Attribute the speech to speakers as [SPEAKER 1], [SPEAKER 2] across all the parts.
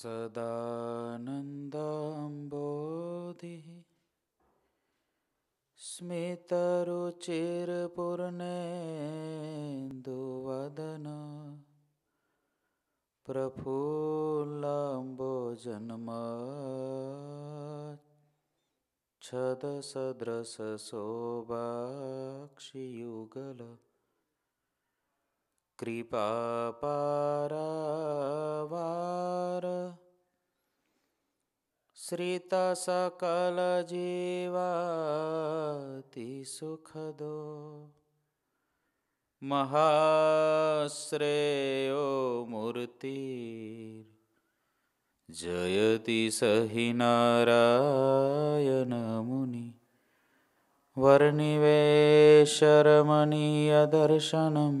[SPEAKER 1] सदानन्दाम्बोधिः स्मितरुचिरपूर्णेन्दुवदन प्रफुल्लाम्बो जन्म छदसदृशशोभाक्षियुगल कृपापारवार श्रितसकलजीवातिसुखदो सुखदो महाश्रेयो मूर्तिर् जयति स हि नारायणमुनि वर्णिवेशरमणीयदर्शनम्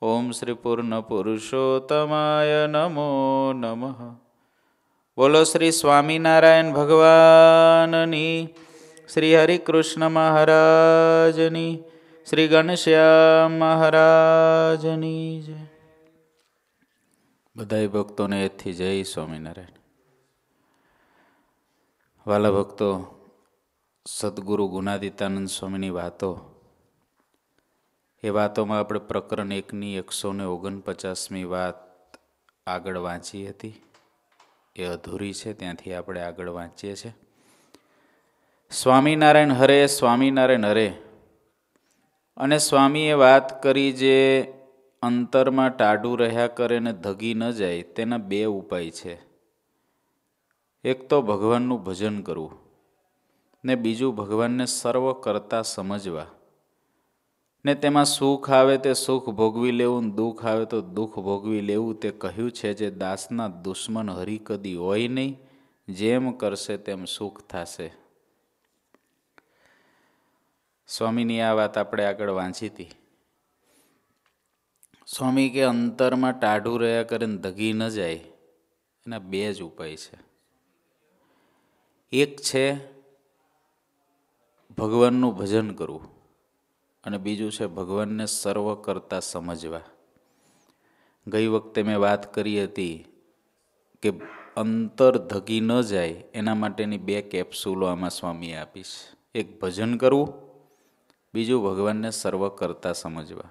[SPEAKER 1] ઓમ શ્રી પૂર્ણ પુરુષોત્તમાય નમો નમઃ બોલો શ્રી સ્વામિનારાયણ ભગવાનની શ્રી હરિકૃષ્ણ મહારાજની શ્રી ઘનશ્યામ મહારાજની જય બધાય ભક્તોને એથી જય સ્વામિનારાયણ વાલા ભક્તો સદગુરુ ગુનાદિત્યાનંદ સ્વામીની વાતો એ વાતોમાં આપણે પ્રકરણ એકની એકસો ને ઓગણપચાસમી વાત આગળ વાંચી હતી એ અધૂરી છે ત્યાંથી આપણે આગળ વાંચીએ છીએ સ્વામિનારાયણ હરે સ્વામિનારાયણ હરે અને સ્વામીએ વાત કરી જે અંતરમાં ટાઢું રહ્યા કરે ને ધગી ન જાય તેના બે ઉપાય છે એક તો ભગવાનનું ભજન કરવું ને બીજું ભગવાનને સર્વ કરતાં સમજવા ને તેમાં સુખ આવે તે સુખ ભોગવી લેવું ને દુઃખ આવે તો દુઃખ ભોગવી લેવું તે કહ્યું છે જે દાસના દુશ્મન હરી કદી હોય નહીં જેમ કરશે તેમ સુખ થશે સ્વામીની આ વાત આપણે આગળ વાંચી હતી સ્વામી કે અંતરમાં ટાઢું રહ્યા કરીને ધગી ન જાય એના બે જ ઉપાય છે એક છે ભગવાનનું ભજન કરવું અને બીજું છે ભગવાનને સર્વ કરતાં સમજવા ગઈ વખતે મેં વાત કરી હતી કે અંતર ધગી ન જાય એના માટેની બે કેપ્સુલો આમાં સ્વામીએ આપી છે એક ભજન કરવું બીજું ભગવાનને સર્વ કરતાં સમજવા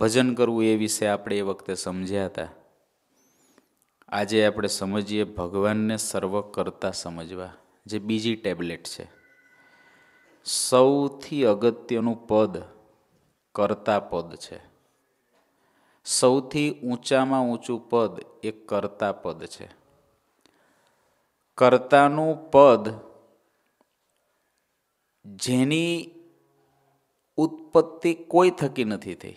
[SPEAKER 1] ભજન કરવું એ વિશે આપણે એ વખતે સમજ્યા હતા આજે આપણે સમજીએ ભગવાનને સર્વ કરતાં સમજવા જે બીજી ટેબ્લેટ છે સૌથી અગત્યનું પદ કર્તા પદ છે સૌથી ઊંચામાં ઊંચું પદ એ કર્તા પદ છે કર્તાનું પદ જેની ઉત્પત્તિ કોઈ થકી નથી થઈ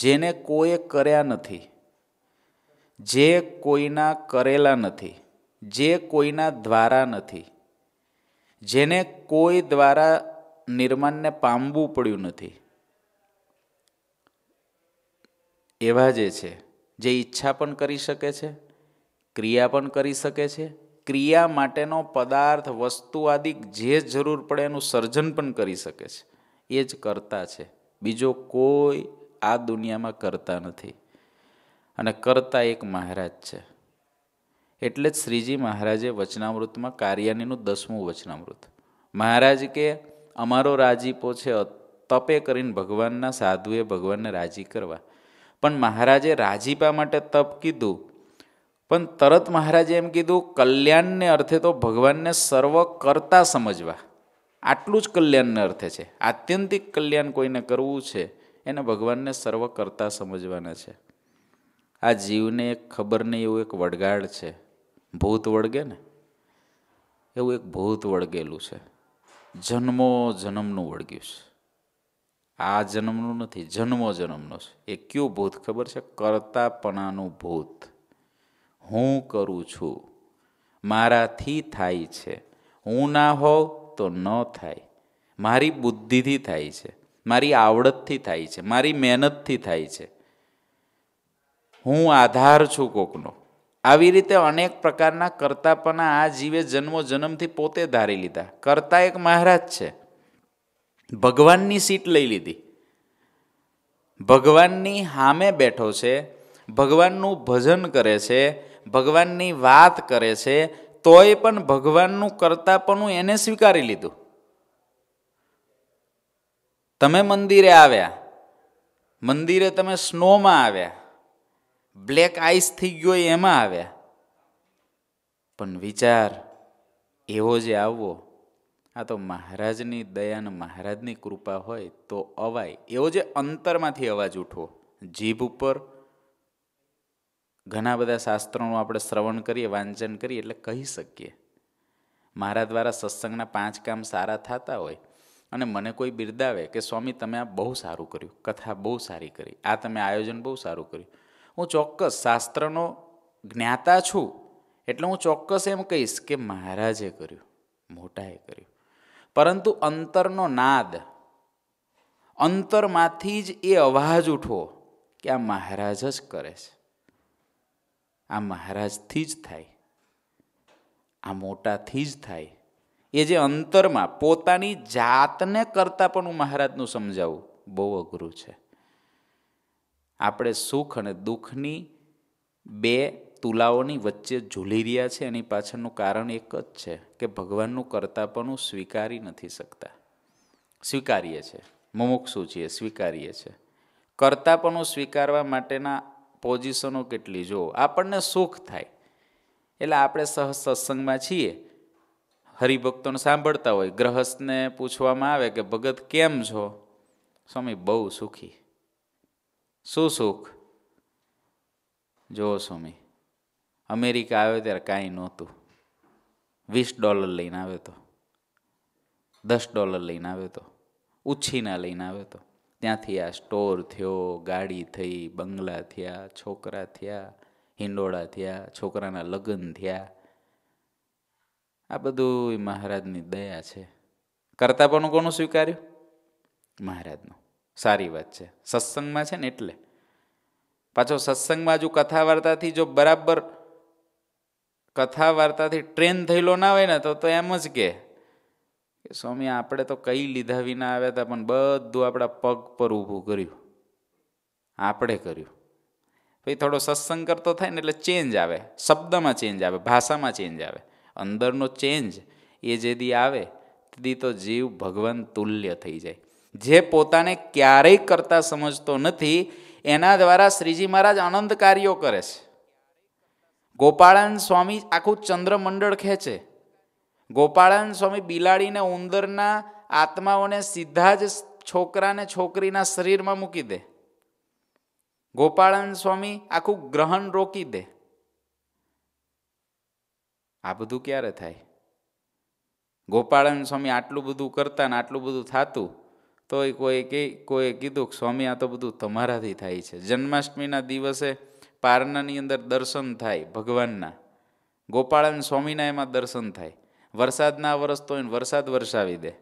[SPEAKER 1] જેને કોઈએ કર્યા નથી જે કોઈના કરેલા નથી જે કોઈના દ્વારા નથી જેને કોઈ દ્વારા નિર્માણને પામવું પડ્યું નથી એવા જે છે જે ઈચ્છા પણ કરી શકે છે ક્રિયા પણ કરી શકે છે ક્રિયા માટેનો પદાર્થ વસ્તુ આદિ જે જરૂર પડે એનું સર્જન પણ કરી શકે છે એ જ કરતા છે બીજો કોઈ આ દુનિયામાં કરતા નથી અને કરતા એક મહારાજ છે એટલે જ શ્રીજી મહારાજે વચનામૃતમાં કાર્યાનીનું દસમું વચનામૃત મહારાજ કે અમારો રાજીપો છે તપે કરીને ભગવાનના સાધુએ ભગવાનને રાજી કરવા પણ મહારાજે રાજીપા માટે તપ કીધું પણ તરત મહારાજે એમ કીધું કલ્યાણને અર્થે તો ભગવાનને સર્વ કરતા સમજવા આટલું જ કલ્યાણને અર્થે છે આત્યંતિક કલ્યાણ કોઈને કરવું છે એને ભગવાનને સર્વ કરતા સમજવાના છે આ જીવને એક ખબર નહીં એવું એક વડગાડ છે ભૂત વળગે ને એવું એક ભૂત વળગેલું છે જન્મો જન્મનું વળગ્યું છે આ જન્મનું નથી જન્મો જન્મનો છે એ કયું ભૂત ખબર છે કરતાપણાનું ભૂત હું કરું છું મારાથી થાય છે હું ના હોઉં તો ન થાય મારી બુદ્ધિથી થાય છે મારી આવડતથી થાય છે મારી મહેનતથી થાય છે હું આધાર છું કોકનો આવી રીતે અનેક પ્રકારના કર્તાપણા આ જીવે જન્મો જન્મથી પોતે ધારી લીધા કરતા એક મહારાજ છે ભગવાનની સીટ લઈ લીધી ભગવાનની સામે બેઠો છે ભગવાનનું ભજન કરે છે ભગવાનની વાત કરે છે તોય પણ ભગવાનનું કરતાપણું એને સ્વીકારી લીધું તમે મંદિરે આવ્યા મંદિરે તમે સ્નોમાં આવ્યા બ્લેક આઈસ થઈ ગયો એમાં આવ્યા પણ વિચાર એવો જે આવવો આ તો મહારાજની દયાને મહારાજની કૃપા હોય તો અવાય એવો જે અંતરમાંથી અવાજ ઉઠવો જીભ ઉપર ઘણા બધા શાસ્ત્રોનું આપણે શ્રવણ કરીએ વાંચન કરીએ એટલે કહી શકીએ મારા દ્વારા સત્સંગના પાંચ કામ સારા થતા હોય અને મને કોઈ બિરદાવે કે સ્વામી તમે આ બહુ સારું કર્યું કથા બહુ સારી કરી આ તમે આયોજન બહુ સારું કર્યું હું ચોક્કસ શાસ્ત્રનો જ્ઞાતા છું એટલે હું ચોક્કસ એમ કહીશ કે મહારાજે કર્યું મોટાએ કર્યું પરંતુ અંતરનો નાદ અંતરમાંથી જ એ અવાજ ઉઠવો કે આ મહારાજ જ કરે છે આ મહારાજથી જ થાય આ મોટાથી જ થાય એ જે અંતરમાં પોતાની જાતને કરતાં પણ હું મહારાજનું સમજાવું બહુ અઘરું છે આપણે સુખ અને દુઃખની બે તુલાઓની વચ્ચે ઝૂલી રહ્યા છે એની પાછળનું કારણ એક જ છે કે ભગવાનનું કરતાપણું સ્વીકારી નથી શકતા સ્વીકારીએ છીએ મુમુક્ષુ છીએ સ્વીકારીએ છીએ કરતાપણું સ્વીકારવા માટેના પોઝિશનો કેટલી જુઓ આપણને સુખ થાય એટલે આપણે સહ સત્સંગમાં છીએ હરિભક્તોને સાંભળતા હોય ગ્રહસ્થને પૂછવામાં આવે કે ભગત કેમ છો સ્વામી બહુ સુખી શું સુખ જુઓ સ્વામી અમેરિકા આવ્યો ત્યારે કાંઈ નહોતું વીસ ડોલર લઈને આવ્યો હતો દસ ડોલર લઈને આવ્યો હતો ઉછીના લઈને આવ્યો હતો ત્યાંથી આ સ્ટોર થયો ગાડી થઈ બંગલા થયા છોકરા થયા હિંડોળા થયા છોકરાના લગ્ન થયા આ બધું મહારાજની દયા છે કરતા પણ કોનું સ્વીકાર્યું મહારાજનું સારી વાત છે સત્સંગમાં છે ને એટલે પાછો સત્સંગમાં જો કથા વાર્તાથી જો બરાબર કથા વાર્તાથી ટ્રેન થયેલો ના હોય ને તો તો એમ જ કે સ્વામી આપણે તો કઈ લીધા વિના આવ્યા હતા પણ બધું આપણા પગ પર ઊભું કર્યું આપણે કર્યું પછી થોડો સત્સંગ કરતો થાય ને એટલે ચેન્જ આવે શબ્દમાં ચેન્જ આવે ભાષામાં ચેન્જ આવે અંદરનો ચેન્જ એ જે દી આવે દી તો જીવ ભગવાન તુલ્ય થઈ જાય જે પોતાને ક્યારેય કરતા સમજતો નથી એના દ્વારા શ્રીજી મહારાજ આનંદ કાર્યો કરે છે ગોપાળાન સ્વામી આખું ચંદ્રમંડળ ખેંચે ગોપાળાન સ્વામી બિલાડીને ઉંદરના આત્માઓને સીધા જ છોકરાને છોકરીના શરીરમાં મૂકી દે ગોપાળાન સ્વામી આખું ગ્રહણ રોકી દે આ બધું ક્યારે થાય ગોપાળાન સ્વામી આટલું બધું કરતા ને આટલું બધું થતું તો કોઈ કે કોઈએ કીધું કે સ્વામી આ તો બધું તમારાથી થાય છે જન્માષ્ટમીના દિવસે પારનાની અંદર દર્શન થાય ભગવાનના ગોપાળન સ્વામીના એમાં દર્શન થાય વરસાદના વરસ તો એને વરસાદ વરસાવી દે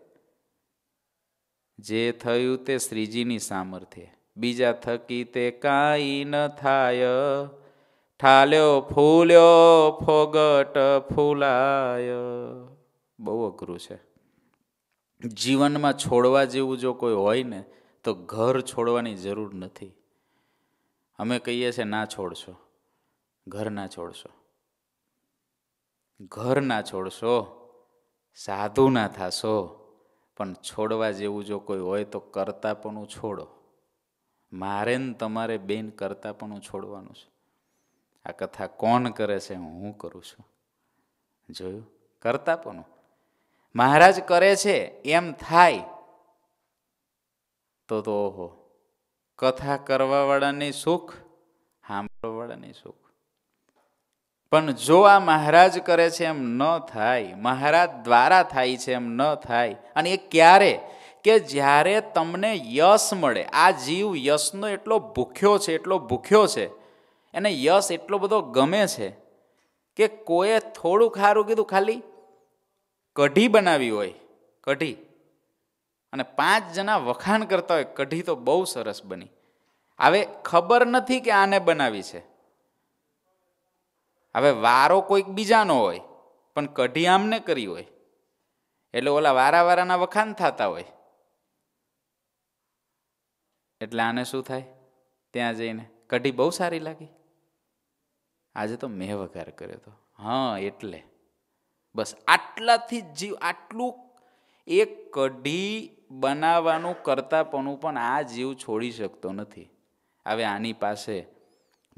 [SPEAKER 1] જે થયું તે શ્રીજીની સામર્થ્ય બીજા થકી તે કાંઈ ન થાય ઠાલ્યો ફૂલ્યો ફોગટ ફૂલાય બહુ અઘરું છે જીવનમાં છોડવા જેવું જો કોઈ હોય ને તો ઘર છોડવાની જરૂર નથી અમે કહીએ છીએ ના છોડશો ઘર ના છોડશો ઘર ના છોડશો સાધુ ના થાશો પણ છોડવા જેવું જો કોઈ હોય તો કરતાપણું છોડો મારે ને તમારે બેન પણ છોડવાનું છે આ કથા કોણ કરે છે હું કરું છું જોયું પણ મહારાજ કરે છે એમ થાય તો તો ઓહો કથા કરવાવાળાની સુખ સાંભળવાવાળાની સુખ પણ જો આ મહારાજ કરે છે એમ ન થાય મહારાજ દ્વારા થાય છે એમ ન થાય અને એ ક્યારે કે જ્યારે તમને યશ મળે આ જીવ યશનો એટલો ભૂખ્યો છે એટલો ભૂખ્યો છે એને યશ એટલો બધો ગમે છે કે કોઈએ થોડું ખારું કીધું ખાલી કઢી બનાવી હોય કઢી અને પાંચ જણા વખાણ કરતા હોય કઢી તો બહુ સરસ બની હવે ખબર નથી કે આને બનાવી છે હવે વારો કોઈક બીજાનો હોય પણ કઢી આમને કરી હોય એટલે ઓલા વારા વારાના વખાણ થતા હોય એટલે આને શું થાય ત્યાં જઈને કઢી બહુ સારી લાગી આજે તો મેં વઘાર કર્યો હતો હા એટલે બસ આટલાથી જ જીવ આટલું એક કઢી બનાવવાનું કરતાપણું પણ આ જીવ છોડી શકતો નથી હવે આની પાસે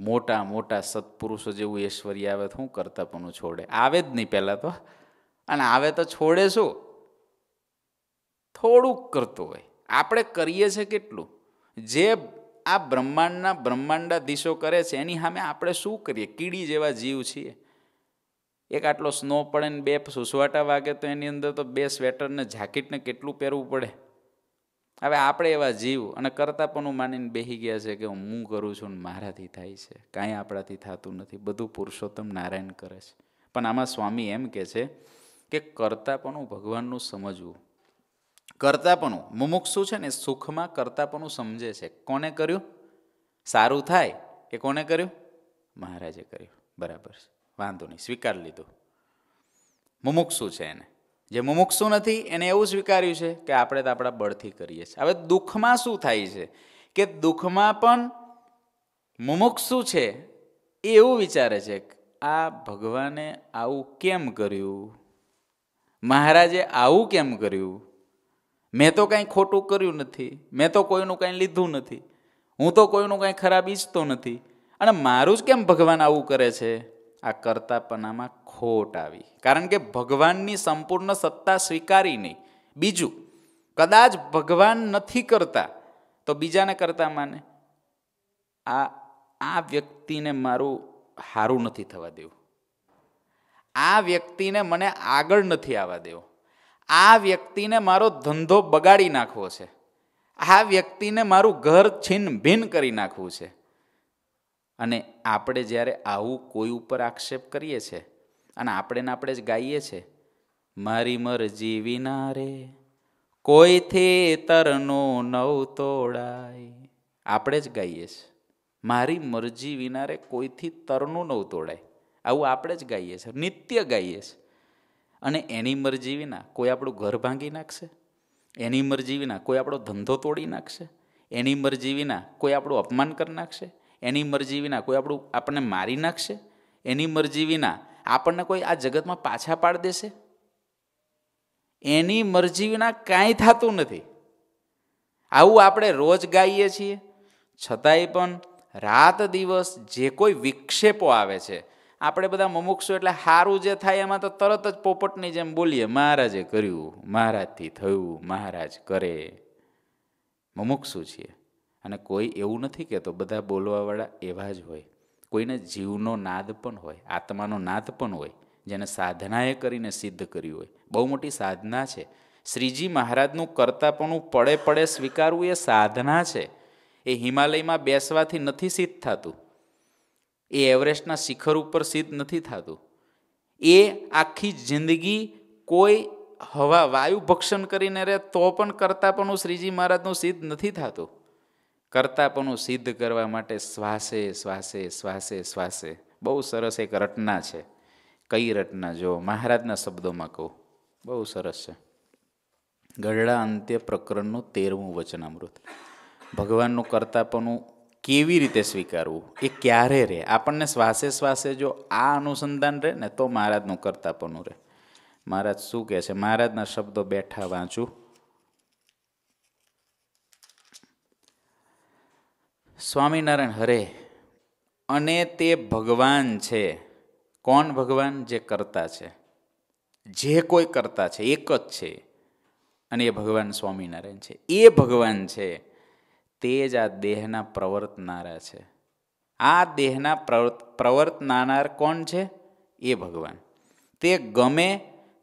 [SPEAKER 1] મોટા મોટા સત્પુરુષો જેવું ઐશ્વર્ય આવે તો શું કરતાપણું છોડે આવે જ નહીં પહેલાં તો અને આવે તો છોડે શું થોડુંક કરતો હોય આપણે કરીએ છીએ કેટલું જે આ બ્રહ્માંડના બ્રહ્માંડા દિશો કરે છે એની સામે આપણે શું કરીએ કીડી જેવા જીવ છીએ એક આટલો સ્નો પડે ને બે સુસવાટા વાગે તો એની અંદર તો બે સ્વેટરને જાકીટને કેટલું પહેરવું પડે હવે આપણે એવા જીવ અને કરતા પણ હું માનીને બેસી ગયા છે કે હું કરું છું ને મારાથી થાય છે કાંઈ આપણાથી થતું નથી બધું પુરુષોત્તમ નારાયણ કરે છે પણ આમાં સ્વામી એમ કહે છે કે કરતા પણ હું ભગવાનનું સમજવું કરતા પણ મુમુક્ષુ છે ને સુખમાં કરતા પણ સમજે છે કોને કર્યું સારું થાય એ કોને કર્યું મહારાજે કર્યું બરાબર છે વાંધો નહીં સ્વીકાર લીધું મુમુક્ષુ છે એને જે મુમુક્ષુ નથી એને એવું સ્વીકાર્યું છે કે આપણે તો આપણા બળથી કરીએ છીએ હવે દુઃખમાં શું થાય છે કે દુઃખમાં પણ મુમુક્ષુ છે એ એવું વિચારે છે આ ભગવાને આવું કેમ કર્યું મહારાજે આવું કેમ કર્યું મેં તો કાંઈ ખોટું કર્યું નથી મેં તો કોઈનું કાંઈ લીધું નથી હું તો કોઈનું કાંઈ ખરાબ ઈચ્છતો નથી અને મારું જ કેમ ભગવાન આવું કરે છે આ કરતાપનામાં ખોટ આવી કારણ કે ભગવાનની સંપૂર્ણ સત્તા સ્વીકારી નહીં બીજું કદાચ ભગવાન નથી કરતા તો બીજાને કરતા માને આ આ વ્યક્તિને મારું સારું નથી થવા દેવું આ વ્યક્તિને મને આગળ નથી આવવા દેવો આ વ્યક્તિને મારો ધંધો બગાડી નાખવો છે આ વ્યક્તિને મારું ઘર છિન્ન ભિન્ન કરી નાખવું છે અને આપણે જ્યારે આવું કોઈ ઉપર આક્ષેપ કરીએ છીએ અને આપણે ને આપણે જ ગાઈએ છીએ મારી મરજી વિના રે કોઈથી તરનો નવ તોડાય આપણે જ ગાઈએ છીએ મારી મરજી વિના રે કોઈથી તરનું નવ તોડાય આવું આપણે જ ગાઈએ છીએ નિત્ય ગાઈએ છીએ અને એની મરજી વિના કોઈ આપણું ઘર ભાંગી નાખશે એની મરજી વિના કોઈ આપણો ધંધો તોડી નાખશે એની મરજી વિના કોઈ આપણું અપમાન કરી નાખશે એની મરજી વિના કોઈ આપણું આપણને મારી નાખશે એની મરજી વિના આપણને કોઈ આ જગતમાં પાછા પાડ દેશે એની મરજી વિના કાંઈ થતું નથી આવું આપણે રોજ ગાઈએ છીએ છતાંય પણ રાત દિવસ જે કોઈ વિક્ષેપો આવે છે આપણે બધા મમુક્ષો એટલે સારું જે થાય એમાં તો તરત જ પોપટની જેમ બોલીએ મહારાજે કર્યું મહારાજથી થયું મહારાજ કરે મમુક્ષું છીએ અને કોઈ એવું નથી કહેતો બધા બોલવાવાળા એવા જ હોય કોઈને જીવનો નાદ પણ હોય આત્માનો નાદ પણ હોય જેને સાધનાએ કરીને સિદ્ધ કર્યું હોય બહુ મોટી સાધના છે શ્રીજી મહારાજનું કરતાપણું પડે પડે સ્વીકારવું એ સાધના છે એ હિમાલયમાં બેસવાથી નથી સિદ્ધ થતું એ એવરેસ્ટના શિખર ઉપર સિદ્ધ નથી થતું એ આખી જિંદગી કોઈ હવા વાયુ ભક્ષણ કરીને રહે તો પણ કરતાપણું શ્રીજી મહારાજનું સિદ્ધ નથી થતું કરતાપણું સિદ્ધ કરવા માટે શ્વાસે શ્વાસે શ્વાસે શ્વાસે બહુ સરસ એક રટના છે કઈ રટના જો મહારાજના શબ્દોમાં કહું બહુ સરસ છે ગઢડા અંત્ય પ્રકરણનું તેરમું વચનામૃત ભગવાનનું કરતાપણું કેવી રીતે સ્વીકારવું એ ક્યારે રહે આપણને શ્વાસે શ્વાસે જો આ અનુસંધાન રહે ને તો મહારાજનું કરતાપણું રહે મહારાજ શું કહે છે મહારાજના શબ્દો બેઠા વાંચું સ્વામિનારાયણ હરે અને તે ભગવાન છે કોણ ભગવાન જે કરતા છે જે કોઈ કરતા છે એક જ છે અને એ ભગવાન સ્વામિનારાયણ છે એ ભગવાન છે તે જ આ દેહના પ્રવર્તનારા છે આ દેહના પ્રવર્ત પ્રવર્તનાર કોણ છે એ ભગવાન તે ગમે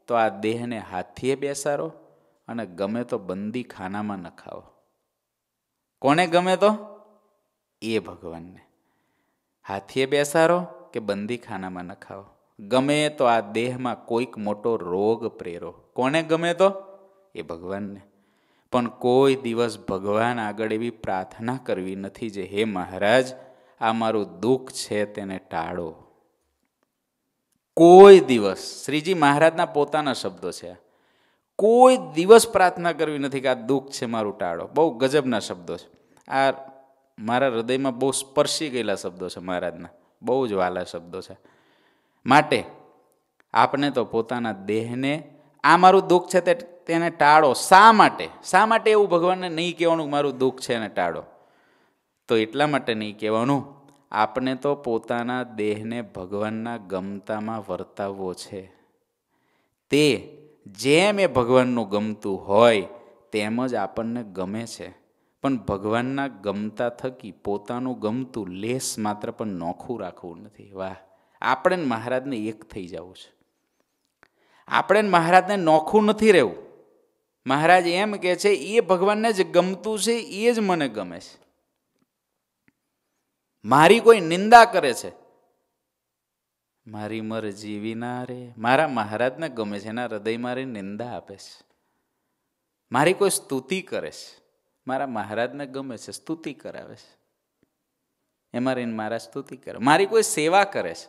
[SPEAKER 1] તો આ દેહને હાથીએ બેસારો અને ગમે તો બંદી ખાનામાં નખાવો કોને ગમે તો એ ભગવાનને હાથીએ બેસારો કે બંદીખાનામાં નખાવો ગમે તો આ દેહમાં કોઈક મોટો રોગ પ્રેરો કોને ગમે તો એ ભગવાનને પણ કોઈ દિવસ ભગવાન આગળ એવી પ્રાર્થના કરવી નથી જે હે મહારાજ આ મારું દુઃખ છે તેને ટાળો કોઈ દિવસ શ્રીજી મહારાજના પોતાના શબ્દો છે કોઈ દિવસ પ્રાર્થના કરવી નથી કે આ દુઃખ છે મારું ટાળો બહુ ગજબના શબ્દો છે આ મારા હૃદયમાં બહુ સ્પર્શી ગયેલા શબ્દો છે મહારાજના બહુ જ વાલા શબ્દો છે માટે આપણે તો પોતાના દેહને આ મારું દુઃખ છે તે તેને ટાળો શા માટે શા માટે એવું ભગવાનને નહીં કહેવાનું મારું દુઃખ છે એને ટાળો તો એટલા માટે નહીં કહેવાનું આપણે તો પોતાના દેહને ભગવાનના ગમતામાં વર્તાવવો છે તે જેમ એ ભગવાનનું ગમતું હોય તેમ જ આપણને ગમે છે પણ ભગવાનના ગમતા થકી પોતાનું ગમતું લેસ માત્ર પણ નોખું રાખવું નથી વાહ આપણે મહારાજને એક થઈ જવું છે આપણે મહારાજને નોખું નથી રહેવું મહારાજ એમ કહે છે એ ભગવાનને જ ગમતું છે એ જ મને ગમે છે મારી કોઈ નિંદા કરે છે મારી મરજી વિના રે મારા મહારાજને ગમે છે એના હૃદય મારી નિંદા આપે છે મારી કોઈ સ્તુતિ કરે છે મારા મહારાજને ગમે છે સ્તુતિ કરાવે છે એમાં રહીને મારા સ્તુતિ કરે મારી કોઈ સેવા કરે છે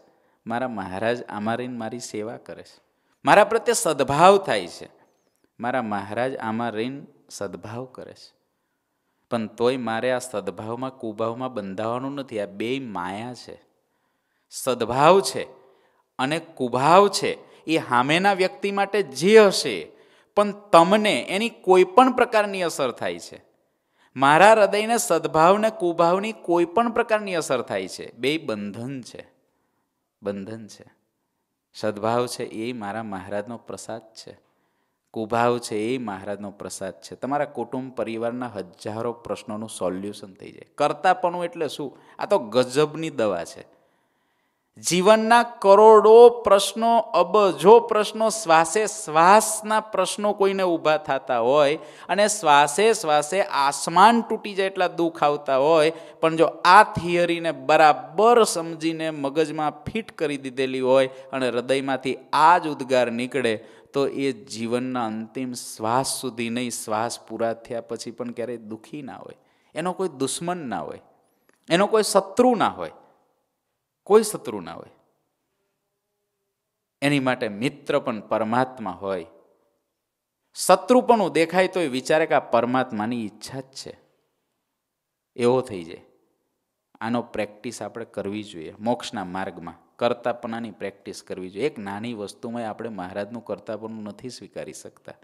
[SPEAKER 1] મારા મહારાજ આમાં રહીને મારી સેવા કરે છે મારા પ્રત્યે સદભાવ થાય છે મારા મહારાજ આમાં રહીને સદભાવ કરે છે પણ તોય મારે આ સદભાવમાં કુભાવમાં બંધાવાનું નથી આ બે માયા છે સદભાવ છે અને કુભાવ છે એ હામેના વ્યક્તિ માટે જે હશે પણ તમને એની કોઈ પણ પ્રકારની અસર થાય છે મારા હૃદયને સદભાવને કુભાવની કોઈ પણ પ્રકારની અસર થાય છે બે બંધન છે બંધન છે સદભાવ છે એ મારા મહારાજનો પ્રસાદ છે કુભાવ છે એ મહારાજનો પ્રસાદ છે તમારા કુટુંબ પરિવારના હજારો પ્રશ્નોનું સોલ્યુશન થઈ જાય પણ એટલે શું આ તો ગજબની દવા છે જીવનના કરોડો પ્રશ્નો અબજો પ્રશ્નો શ્વાસે શ્વાસના પ્રશ્નો કોઈને ઊભા થતા હોય અને શ્વાસે શ્વાસે આસમાન તૂટી જાય એટલા દુઃખ આવતા હોય પણ જો આ થિયરીને બરાબર સમજીને મગજમાં ફિટ કરી દીધેલી હોય અને હૃદયમાંથી આ જ ઉદ્ગાર નીકળે તો એ જીવનના અંતિમ શ્વાસ સુધી નહીં શ્વાસ પૂરા થયા પછી પણ ક્યારેય દુઃખી ના હોય એનો કોઈ દુશ્મન ના હોય એનો કોઈ શત્રુ ના હોય કોઈ શત્રુ ના હોય એની માટે મિત્ર પણ પરમાત્મા હોય શત્રુ પણ દેખાય તો એ વિચારે કે આ પરમાત્માની ઈચ્છા જ છે એવો થઈ જાય આનો પ્રેક્ટિસ આપણે કરવી જોઈએ મોક્ષના માર્ગમાં કર્તાપણાની પ્રેક્ટિસ કરવી જોઈએ એક નાની વસ્તુમાં આપણે મહારાજનું કર્તાપણું નથી સ્વીકારી શકતા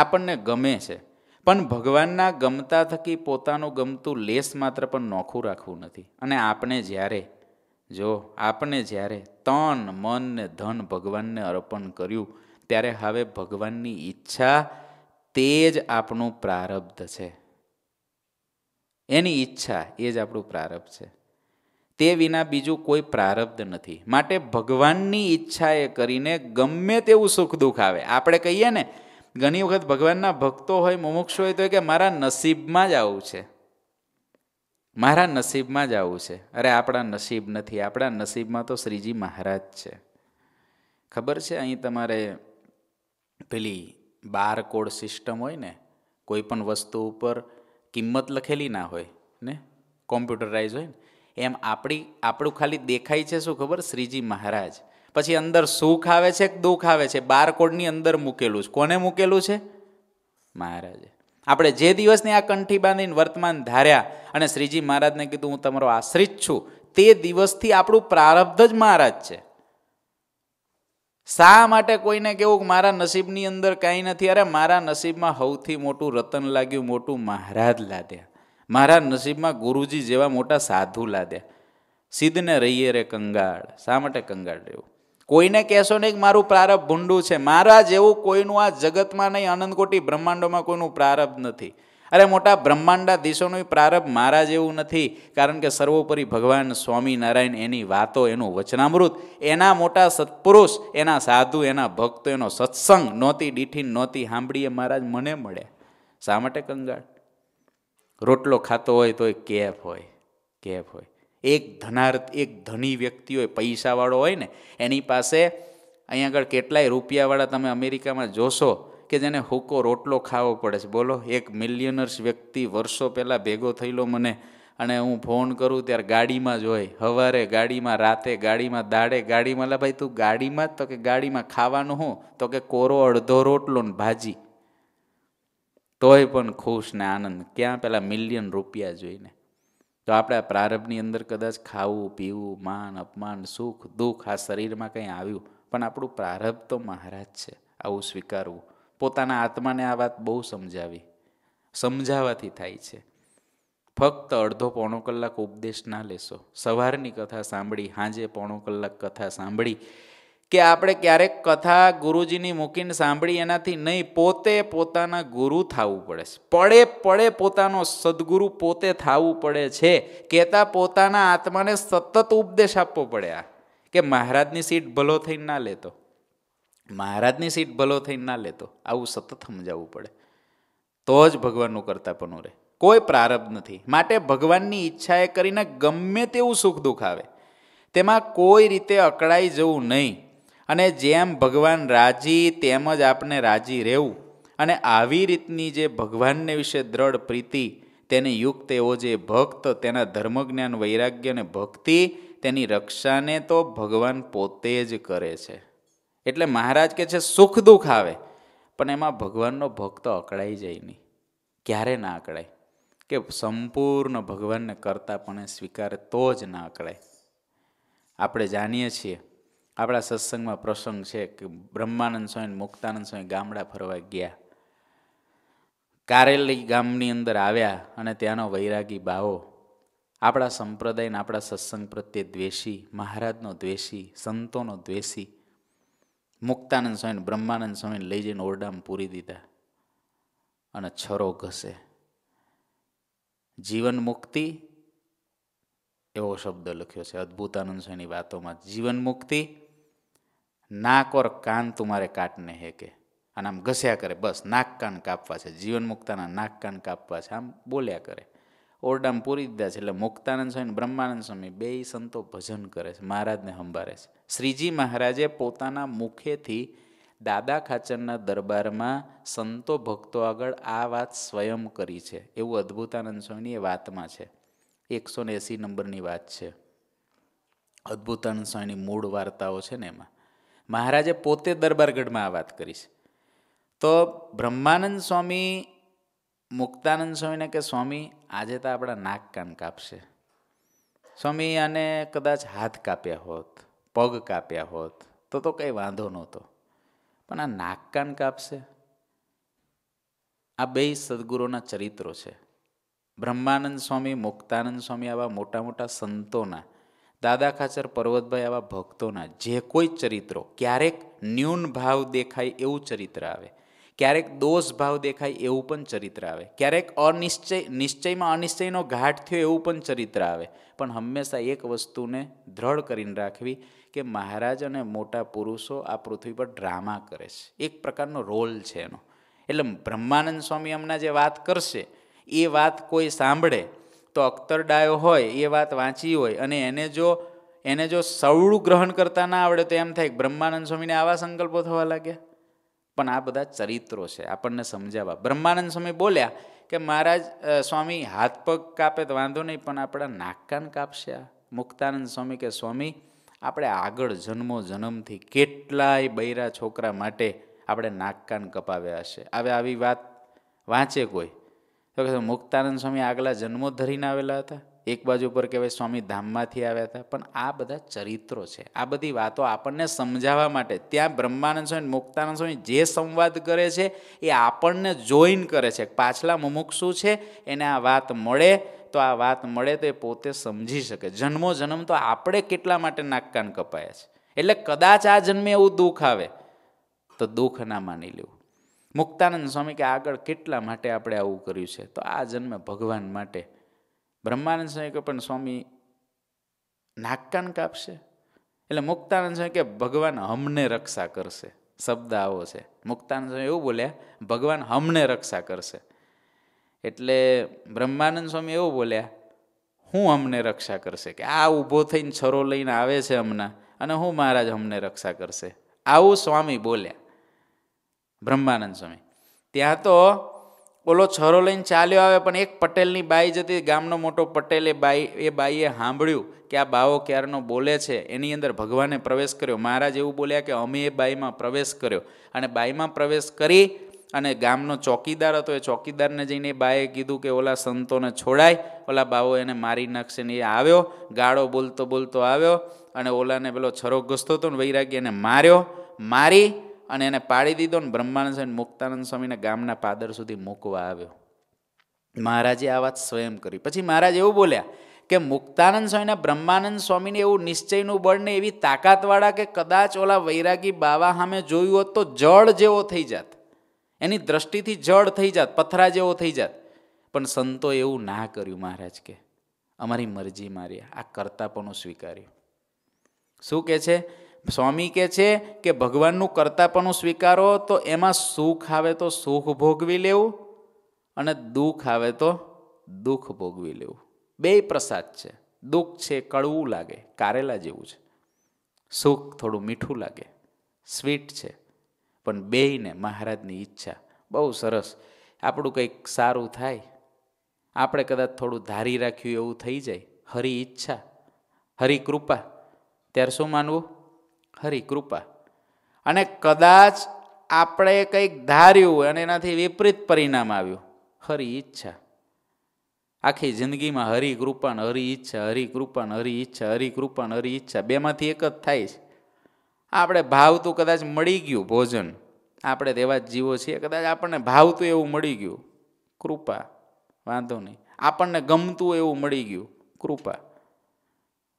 [SPEAKER 1] આપણને ગમે છે પણ ભગવાનના ગમતા થકી પોતાનું ગમતું લેસ માત્ર પણ નોખું રાખવું નથી અને આપણે જ્યારે જો આપણે જ્યારે તન મન ને ધન ભગવાનને અર્પણ કર્યું ત્યારે હવે ભગવાનની ઈચ્છા તે જ આપણું પ્રારબ્ધ છે એની ઈચ્છા એ જ આપણું પ્રારબ્ધ છે તે વિના બીજું કોઈ પ્રારબ્ધ નથી માટે ભગવાનની ઈચ્છા એ કરીને ગમે તેવું સુખ દુઃખ આવે આપણે કહીએ ને ઘણી વખત ભગવાનના ભક્તો હોય મુમુક્ષ હોય તો કે મારા નસીબમાં જ આવું છે મારા નસીબમાં જ આવું છે અરે આપણા નસીબ નથી આપણા નસીબમાં તો શ્રીજી મહારાજ છે ખબર છે અહીં તમારે પેલી બાર કોડ સિસ્ટમ હોય ને કોઈ પણ વસ્તુ ઉપર કિંમત લખેલી ના હોય ને કોમ્પ્યુટરાઇઝ હોય ને એમ આપણી આપણું ખાલી દેખાય છે શું ખબર શ્રીજી મહારાજ પછી અંદર સુખ આવે છે કે દુઃખ આવે છે બારકોડની અંદર મૂકેલું છે કોને મૂકેલું છે મહારાજે આપણે જે દિવસની આ કંઠી બાંધીને વર્તમાન ધાર્યા અને શ્રીજી મહારાજને કીધું હું તમારો આશ્રિત છું તે દિવસથી આપણું પ્રારબ્ધ જ મહારાજ છે શા માટે કોઈને કેવું કે મારા નસીબની અંદર કાંઈ નથી અરે મારા નસીબમાં સૌથી મોટું રતન લાગ્યું મોટું મહારાજ લાદ્યા મારા નસીબમાં ગુરુજી જેવા મોટા સાધુ લાદ્યા સિદ્ધને રહીએ રે કંગાળ શા માટે કંગાળ રહેવું કોઈને કહેશો નહીં કે મારું પ્રારબ્ધ ભૂંડું છે મારા જેવું કોઈનું આ જગતમાં નહીં અનંતકોટી બ્રહ્માંડોમાં કોઈનું પ્રારબ્ધ નથી અરે મોટા બ્રહ્માંડા બ્રહ્માંડાધીશોનું પ્રારંભ મારા જેવું નથી કારણ કે સર્વોપરી ભગવાન સ્વામિનારાયણ એની વાતો એનું વચનામૃત એના મોટા સત્પુરુષ એના સાધુ એના ભક્તો એનો સત્સંગ નહોતી ડીઠી નહોતી સાંભળીએ મહારાજ મને મળે શા માટે કંગાળ રોટલો ખાતો હોય તો એ કેફ હોય કેફ હોય એક ધનાર્થ એક ધની વ્યક્તિ હોય પૈસાવાળો હોય ને એની પાસે અહીંયા આગળ કેટલાય રૂપિયાવાળા તમે અમેરિકામાં જોશો કે જેને હુકો રોટલો ખાવો પડે છે બોલો એક મિલિયનર્સ વ્યક્તિ વર્ષો પહેલાં ભેગો થયેલો મને અને હું ફોન કરું ત્યારે ગાડીમાં જ હોય સવારે ગાડીમાં રાતે ગાડીમાં દાડે ગાડીમાં એટલે ભાઈ તું ગાડીમાં જ તો કે ગાડીમાં ખાવાનું હું તો કે કોરો અડધો રોટલો ને ભાજી તોય પણ ખુશ ને આનંદ ક્યાં પહેલાં મિલિયન રૂપિયા જોઈને તો આપણે આ પ્રારંભની અંદર કદાચ ખાવું પીવું માન અપમાન સુખ દુઃખ આ શરીરમાં કંઈ આવ્યું પણ આપણું પ્રારંભ તો મહારાજ છે આવું સ્વીકારવું પોતાના આત્માને આ વાત બહુ સમજાવી સમજાવવાથી થાય છે ફક્ત અડધો પોણો કલાક ઉપદેશ ના લેશો સવારની કથા સાંભળી સાંજે પોણો કલાક કથા સાંભળી કે આપણે ક્યારેક કથા ગુરુજીની મૂકીને સાંભળી એનાથી નહીં પોતે પોતાના ગુરુ થવું પડે છે પડે પડે પોતાનો સદગુરુ પોતે થવું પડે છે કહેતા પોતાના આત્માને સતત ઉપદેશ આપવો પડે આ કે મહારાજની સીટ ભલો થઈને ના લેતો મહારાજની સીટ ભલો થઈને ના લેતો આવું સતત સમજાવવું પડે તો જ ભગવાનનું કરતાપણું રહે કોઈ પ્રારબ્ધ નથી માટે ભગવાનની ઈચ્છાએ કરીને ગમે તેવું સુખ દુઃખ આવે તેમાં કોઈ રીતે અકળાઈ જવું નહીં અને જેમ ભગવાન રાજી તેમ જ આપણે રાજી રહેવું અને આવી રીતની જે ભગવાનને વિશે દ્રઢ પ્રીતિ તેને યુક્ત એવો જે ભક્ત તેના ધર્મજ્ઞાન વૈરાગ્ય અને ભક્તિ તેની રક્ષાને તો ભગવાન પોતે જ કરે છે એટલે મહારાજ કે છે સુખ દુઃખ આવે પણ એમાં ભગવાનનો ભક્ત અકળાઈ જાય નહીં ક્યારે ના અકળાય કે સંપૂર્ણ ભગવાનને કરતા પણ સ્વીકારે તો જ ના અકળાય આપણે જાણીએ છીએ આપણા સત્સંગમાં પ્રસંગ છે કે બ્રહ્માનંદ સ્વામી મુક્તાનંદ સ્વામી ગામડા ફરવા ગયા કારેલી ગામની અંદર આવ્યા અને ત્યાંનો વૈરાગી બાવો આપણા સંપ્રદાયને આપણા સત્સંગ પ્રત્યે દ્વેષી મહારાજનો દ્વેષી સંતોનો દ્વેષી મુક્તાનંદ સ્વામીને બ્રહ્માનંદ સ્વામીને લઈ જઈને ઓરડામ પૂરી દીધા અને છરો ઘસે જીવન મુક્તિ એવો શબ્દ લખ્યો છે અદ્ભુતાનંદ સ્વામીની વાતોમાં જીવન મુક્તિ નાક ઓર કાન તુમારે કાટને હે કે અને આમ ઘસ્યા કરે બસ નાક કાન કાપવા છે જીવન મુક્તાના નાક કાન કાપવા છે આમ બોલ્યા કરે ઓરડામ પૂરી દીધા છે એટલે મુક્તાનંદ સ્વામી બ્રહ્માનંદ સ્વામી બે સંતો ભજન કરે છે મહારાજને સંભાળે છે શ્રીજી મહારાજે પોતાના મુખેથી દાદા ખાચરના દરબારમાં સંતો ભક્તો આગળ આ વાત સ્વયં કરી છે એવું અદ્ભુતાનંદ સ્વામીની એ વાતમાં છે એકસો ને એંસી નંબરની વાત છે અદ્ભુત અણસોની મૂળ વાર્તાઓ છે ને એમાં મહારાજે પોતે દરબારગઢમાં આ વાત કરી છે તો બ્રહ્માનંદ સ્વામી મુક્તાનંદ સ્વામીને કે સ્વામી આજે તો આપણા નાક કાન કાપશે સ્વામી આને કદાચ હાથ કાપ્યા હોત પગ કાપ્યા હોત તો તો કંઈ વાંધો નહોતો પણ આ નાક કાન કાપશે આ બે સદગુરુના ચરિત્રો છે બ્રહ્માનંદ સ્વામી મુક્તાનંદ સ્વામી આવા મોટા મોટા સંતોના દાદા ખાચર પર્વતભાઈ આવા ભક્તોના જે કોઈ ચરિત્રો ક્યારેક ન્યૂન ભાવ દેખાય એવું ચરિત્ર આવે ક્યારેક દોષ ભાવ દેખાય એવું પણ ચરિત્ર આવે ક્યારેક અનિશ્ચય નિશ્ચયમાં અનિશ્ચયનો ઘાટ થયો એવું પણ ચરિત્ર આવે પણ હંમેશા એક વસ્તુને દ્રઢ કરીને રાખવી કે મહારાજ અને મોટા પુરુષો આ પૃથ્વી પર ડ્રામા કરે છે એક પ્રકારનો રોલ છે એનો એટલે બ્રહ્માનંદ સ્વામી હમણાં જે વાત કરશે એ વાત કોઈ સાંભળે તો અખ્તર હોય એ વાત વાંચી હોય અને એને જો એને જો સવળું ગ્રહણ કરતા ના આવડે તો એમ થાય બ્રહ્માનંદ સ્વામીને આવા સંકલ્પો થવા લાગ્યા પણ આ બધા ચરિત્રો છે આપણને સમજાવવા બ્રહ્માનંદ સ્વામી બોલ્યા કે મહારાજ સ્વામી હાથ પગ કાપે તો વાંધો નહીં પણ આપણા નાકકાન કાપશે મુક્તાનંદ સ્વામી કે સ્વામી આપણે આગળ જન્મો જન્મથી કેટલાય બૈરા છોકરા માટે આપણે નાકકાન કપાવ્યા હશે હવે આવી વાત વાંચે કોઈ તો કે મુક્તાનંદ સ્વામી આગલા જન્મો ધરીને આવેલા હતા એક બાજુ પર કહેવાય સ્વામી ધામમાંથી આવ્યા હતા પણ આ બધા ચરિત્રો છે આ બધી વાતો આપણને સમજાવવા માટે ત્યાં બ્રહ્માનંદ સ્વામી મુક્તાનંદ સ્વામી જે સંવાદ કરે છે એ આપણને જોઈન કરે છે પાછલા શું છે એને આ વાત મળે તો આ વાત મળે તો એ પોતે સમજી શકે જન્મો જન્મ તો આપણે કેટલા માટે નાકકાન કપાયા છે એટલે કદાચ આ જન્મે એવું દુઃખ આવે તો દુઃખ ના માની લેવું મુક્તાનંદ સ્વામી કે આગળ કેટલા માટે આપણે આવું કર્યું છે તો આ જન્મે ભગવાન માટે બ્રહ્માનંદ સ્વામી કે પણ સ્વામી નાકકાન કાપશે એટલે મુક્તાનંદ સ્વામી કે ભગવાન હમને રક્ષા કરશે શબ્દ આવો છે મુક્તાનંદ સ્વામી એવું બોલ્યા ભગવાન હમને રક્ષા કરશે એટલે બ્રહ્માનંદ સ્વામી એવું બોલ્યા હું અમને રક્ષા કરશે કે આ ઊભો થઈને છરો લઈને આવે છે હમણાં અને હું મહારાજ અમને રક્ષા કરશે આવું સ્વામી બોલ્યા બ્રહ્માનંદ સ્વામી ત્યાં તો ઓલો છરો લઈને ચાલ્યો આવે પણ એક પટેલની બાઈ જતી ગામનો મોટો પટેલ એ બાઈ એ બાઈએ સાંભળ્યું કે આ બાવો ક્યારનો બોલે છે એની અંદર ભગવાને પ્રવેશ કર્યો મહારાજ એવું બોલ્યા કે અમે એ બાઈમાં પ્રવેશ કર્યો અને બાઈમાં પ્રવેશ કરી અને ગામનો ચોકીદાર હતો એ ચોકીદારને જઈને બાએ કીધું કે ઓલા સંતોને છોડાય ઓલા બાવો એને મારી નાખશે ને એ આવ્યો ગાળો બોલતો બોલતો આવ્યો અને ઓલાને પેલો છરો ઘસતો હતો ને વૈરાગી એને માર્યો મારી અને એને પાડી દીધો ને બ્રહ્માનંદ સ્વામી મુક્તાનંદ સ્વામીને ગામના પાદર સુધી મૂકવા આવ્યો મહારાજે આ વાત સ્વયં કરી પછી મહારાજ એવું બોલ્યા કે મુક્તાનંદ સ્વામીના બ્રહ્માનંદ સ્વામીને એવું નિશ્ચયનું બળ ને એવી તાકાતવાળા કે કદાચ ઓલા વૈરાગી બાવા સામે જોયું હોત તો જળ જેવો થઈ જાત એની દ્રષ્ટિથી જળ થઈ જાત પથરા જેવો થઈ જાત પણ સંતો એવું ના કર્યું મહારાજ કે અમારી મરજી મારી આ કરતા પણ સ્વીકાર્યું શું કહે છે સ્વામી કહે છે કે ભગવાનનું કરતાપણું સ્વીકારો તો એમાં સુખ આવે તો સુખ ભોગવી લેવું અને દુઃખ આવે તો દુઃખ ભોગવી લેવું બે પ્રસાદ છે દુઃખ છે કડવું લાગે કારેલા જેવું છે સુખ થોડું મીઠું લાગે સ્વીટ છે પણ બેયને મહારાજની ઈચ્છા બહુ સરસ આપણું કંઈક સારું થાય આપણે કદાચ થોડું ધારી રાખ્યું એવું થઈ જાય હરી ઈચ્છા હરી કૃપા ત્યારે શું માનવું હરી કૃપા અને કદાચ આપણે કંઈક ધાર્યું અને એનાથી વિપરીત પરિણામ આવ્યું હરી ઈચ્છા આખી જિંદગીમાં હરી કૃપાન હરી ઈચ્છા હરી કૃપાન હરી ઈચ્છા હરી કૃપાન હરી ઈચ્છા બેમાંથી એક જ થાય છે આપણે ભાવતું કદાચ મળી ગયું ભોજન આપણે તેવા જ જીવો છીએ કદાચ આપણને ભાવતું એવું મળી ગયું કૃપા વાંધો નહીં આપણને ગમતું એવું મળી ગયું કૃપા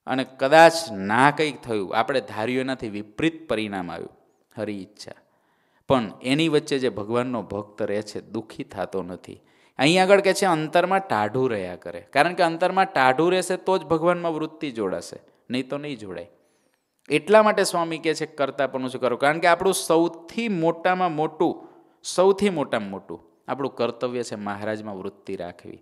[SPEAKER 1] અને કદાચ ના કંઈક થયું આપણે ધાર્યું એનાથી વિપરીત પરિણામ આવ્યું હરી ઈચ્છા પણ એની વચ્ચે જે ભગવાનનો ભક્ત રહે છે દુઃખી થતો નથી અહીં આગળ કહે છે અંતરમાં ટાઢું રહ્યા કરે કારણ કે અંતરમાં ટાઢું રહેશે તો જ ભગવાનમાં વૃત્તિ જોડાશે નહીં તો નહીં જોડાય એટલા માટે સ્વામી કહે છે પણ શું કરો કારણ કે આપણું સૌથી મોટામાં મોટું સૌથી મોટામાં મોટું આપણું કર્તવ્ય છે મહારાજમાં વૃત્તિ રાખવી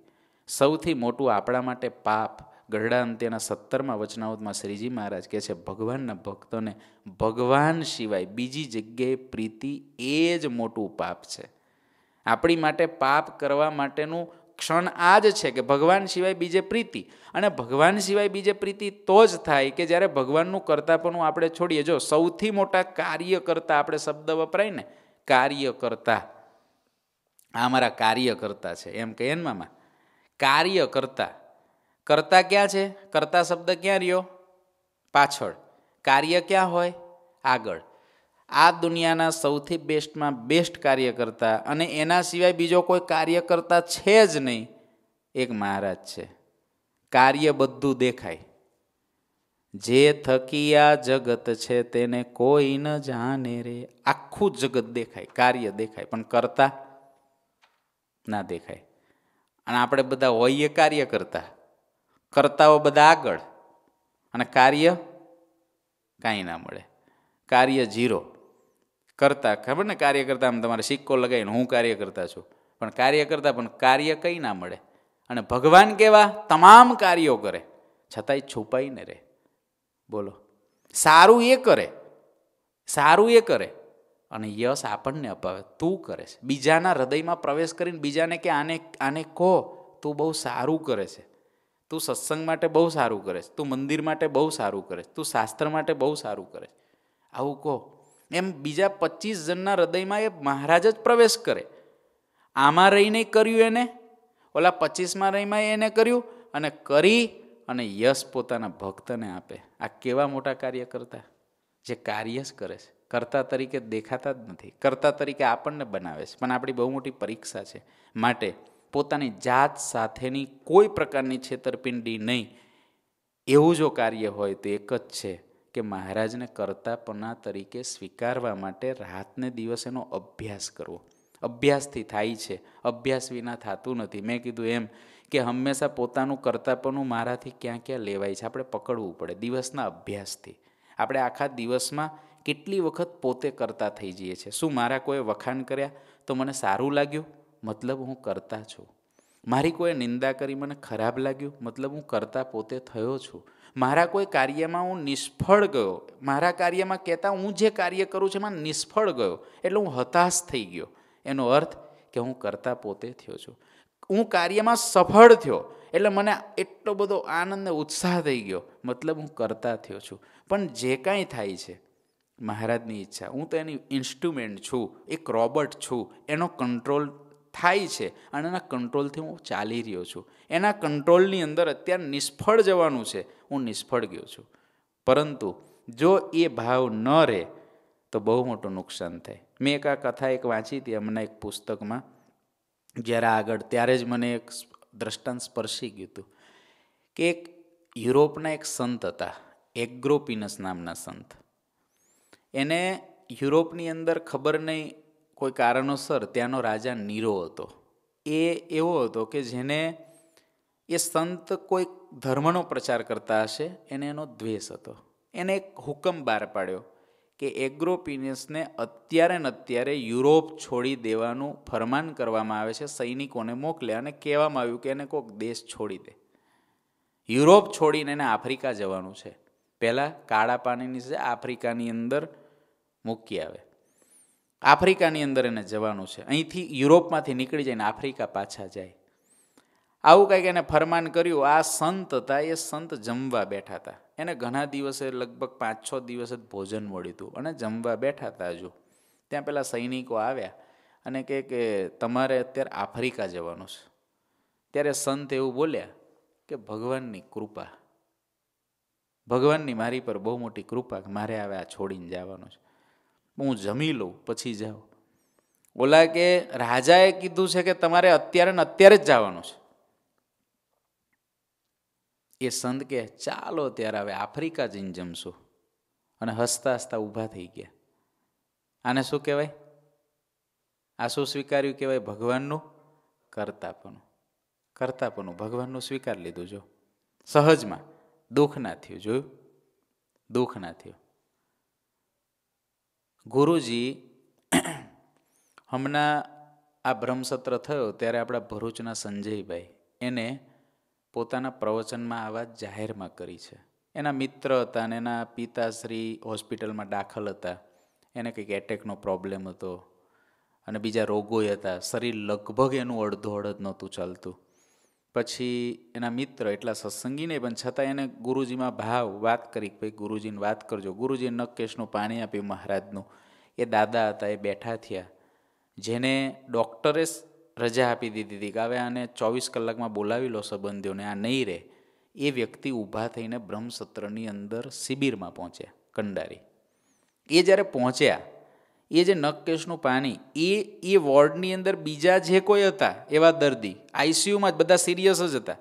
[SPEAKER 1] સૌથી મોટું આપણા માટે પાપ ગઢડા અંત્યના સત્તરમાં વચનાવતમાં શ્રીજી મહારાજ કહે છે ભગવાનના ભક્તોને ભગવાન સિવાય બીજી જગ્યાએ પ્રીતિ એ જ મોટું પાપ છે આપણી માટે પાપ કરવા માટેનું ક્ષણ આ જ છે કે ભગવાન સિવાય બીજે પ્રીતિ અને ભગવાન સિવાય બીજે પ્રીતિ તો જ થાય કે જ્યારે ભગવાનનું કરતાપણું આપણે છોડીએ જો સૌથી મોટા કાર્ય કરતા આપણે શબ્દ વપરાય ને કાર્ય કરતા આ મારા કાર્ય કરતા છે એમ કે એમ મામા કાર્ય કરતા કરતા ક્યાં છે કરતા શબ્દ ક્યાં રહ્યો પાછળ કાર્ય ક્યાં હોય આગળ આ દુનિયાના સૌથી બેસ્ટમાં બેસ્ટ કાર્ય કરતા અને એના સિવાય બીજો કોઈ કાર્ય કરતા છે જ નહીં એક મહારાજ છે કાર્ય બધું દેખાય જે થકી આ જગત છે તેને કોઈ ન જાણે રે આખું જગત દેખાય કાર્ય દેખાય પણ કરતા ના દેખાય અને આપણે બધા હોઈએ કાર્ય કરતા કરતાઓ બધા આગળ અને કાર્ય કાંઈ ના મળે કાર્ય જીરો કરતા ખબર ને કાર્ય કરતા આમ તમારે સિક્કો લગાવીને હું કાર્ય કરતા છું પણ કાર્ય કરતા પણ કાર્ય કંઈ ના મળે અને ભગવાન કેવા તમામ કાર્યો કરે છતાંય છુપાઈને રહે બોલો સારું એ કરે સારું એ કરે અને યશ આપણને અપાવે તું કરે છે બીજાના હૃદયમાં પ્રવેશ કરીને બીજાને કે આને આને કહો તું બહુ સારું કરે છે તું સત્સંગ માટે બહુ સારું કરે છે તું મંદિર માટે બહુ સારું કરે તું શાસ્ત્ર માટે બહુ સારું કરે આવું કહો એમ બીજા પચીસ જણના હૃદયમાં એ મહારાજ જ પ્રવેશ કરે આમાં રહીને કર્યું એને ઓલા પચીસમાં રહીમાં એને કર્યું અને કરી અને યશ પોતાના ભક્તને આપે આ કેવા મોટા કાર્ય કરતા જે કાર્ય જ કરે છે કરતા તરીકે દેખાતા જ નથી કરતા તરીકે આપણને બનાવે છે પણ આપણી બહુ મોટી પરીક્ષા છે માટે પોતાની જાત સાથેની કોઈ પ્રકારની છેતરપિંડી નહીં એવું જો કાર્ય હોય તો એક જ છે કે મહારાજને કરતાપના તરીકે સ્વીકારવા માટે રાતને દિવસેનો અભ્યાસ કરવો અભ્યાસથી થાય છે અભ્યાસ વિના થતું નથી મેં કીધું એમ કે હંમેશા પોતાનું કરતાપનું મારાથી ક્યાં ક્યાં લેવાય છે આપણે પકડવું પડે દિવસના અભ્યાસથી આપણે આખા દિવસમાં કેટલી વખત પોતે કરતા થઈ જઈએ છીએ શું મારા કોઈ વખાણ કર્યા તો મને સારું લાગ્યું મતલબ હું કરતા છું મારી કોઈ નિંદા કરી મને ખરાબ લાગ્યું મતલબ હું કરતા પોતે થયો છું મારા કોઈ કાર્યમાં હું નિષ્ફળ ગયો મારા કાર્યમાં કહેતા હું જે કાર્ય કરું છું એમાં નિષ્ફળ ગયો એટલે હું હતાશ થઈ ગયો એનો અર્થ કે હું કરતા પોતે થયો છું હું કાર્યમાં સફળ થયો એટલે મને એટલો બધો આનંદ ને ઉત્સાહ થઈ ગયો મતલબ હું કરતા થયો છું પણ જે કાંઈ થાય છે મહારાજની ઈચ્છા હું તો એની ઇન્સ્ટ્રુમેન્ટ છું એક રોબર્ટ છું એનો કંટ્રોલ થાય છે અને એના કંટ્રોલથી હું ચાલી રહ્યો છું એના કંટ્રોલની અંદર અત્યારે નિષ્ફળ જવાનું છે હું નિષ્ફળ ગયો છું પરંતુ જો એ ભાવ ન રહે તો બહુ મોટું નુકસાન થાય મેં એક આ કથા એક વાંચી હતી હમણાં એક પુસ્તકમાં જ્યારે આગળ ત્યારે જ મને એક દ્રષ્ટાંત સ્પર્શી ગયું હતું કે એક યુરોપના એક સંત હતા એગ્રોપિનસ નામના સંત એને યુરોપની અંદર ખબર નહીં કોઈ કારણોસર ત્યાંનો રાજા નીરો હતો એ એવો હતો કે જેને એ સંત કોઈ ધર્મનો પ્રચાર કરતા હશે એને એનો દ્વેષ હતો એને એક હુકમ બહાર પાડ્યો કે એગ્રોપિનિયસને અત્યારે ને અત્યારે યુરોપ છોડી દેવાનું ફરમાન કરવામાં આવે છે સૈનિકોને મોકલ્યા અને કહેવામાં આવ્યું કે એને કોઈક દેશ છોડી દે યુરોપ છોડીને એને આફ્રિકા જવાનું છે પહેલાં કાળા પાણીની છે આફ્રિકાની અંદર મૂકી આવે આફ્રિકાની અંદર એને જવાનું છે અહીંથી યુરોપમાંથી નીકળી જઈને આફ્રિકા પાછા જાય આવું કંઈક એને ફરમાન કર્યું આ સંત હતા એ સંત જમવા બેઠા હતા એને ઘણા દિવસે લગભગ પાંચ છ દિવસ જ ભોજન મળ્યું હતું અને જમવા બેઠા હતા હજુ ત્યાં પેલા સૈનિકો આવ્યા અને કહે કે તમારે અત્યારે આફ્રિકા જવાનું છે ત્યારે સંત એવું બોલ્યા કે ભગવાનની કૃપા ભગવાનની મારી પર બહુ મોટી કૃપા મારે હવે આ છોડીને જવાનું છે હું જમી લઉં પછી જાઉં ઓલા કે રાજાએ કીધું છે કે તમારે અત્યારે ને અત્યારે જ જવાનું છે એ સંત કે ચાલો ત્યારે હવે આફ્રિકા જઈને જમશો અને હસતા હસતા ઊભા થઈ ગયા આને શું કહેવાય આ શું સ્વીકાર્યું કહેવાય ભગવાનનું કરતાપણું કરતાપણું ભગવાનનું સ્વીકાર લીધું જો સહજમાં દુઃખ ના થયું જોયું દુઃખ ના થયું ગુરુજી હમણાં આ બ્રહ્મસત્ર થયો ત્યારે આપણા ભરૂચના સંજયભાઈ એને પોતાના પ્રવચનમાં આ વાત જાહેરમાં કરી છે એના મિત્ર હતા અને એના પિતાશ્રી હોસ્પિટલમાં દાખલ હતા એને કંઈક એટેકનો પ્રોબ્લેમ હતો અને બીજા રોગોય હતા શરીર લગભગ એનું અડધો અડધ નહોતું ચાલતું પછી એના મિત્ર એટલા સત્સંગી નહીં પણ છતાં એને ગુરુજીમાં ભાવ વાત કરી ભાઈ ગુરુજીને વાત કરજો ગુરુજી નકેશનું પાણી આપ્યું મહારાજનું એ દાદા હતા એ બેઠા થયા જેને ડૉક્ટરે રજા આપી દીધી હતી કે હવે આને ચોવીસ કલાકમાં બોલાવી લો સંબંધીઓને આ નહીં રહે એ વ્યક્તિ ઊભા થઈને બ્રહ્મસત્રની અંદર શિબિરમાં પહોંચ્યા કંડારી એ જ્યારે પહોંચ્યા એ જે નખ પાણી એ એ વોર્ડની અંદર બીજા જે કોઈ હતા એવા દર્દી આઈસીયુમાં જ બધા સિરિયસ જ હતા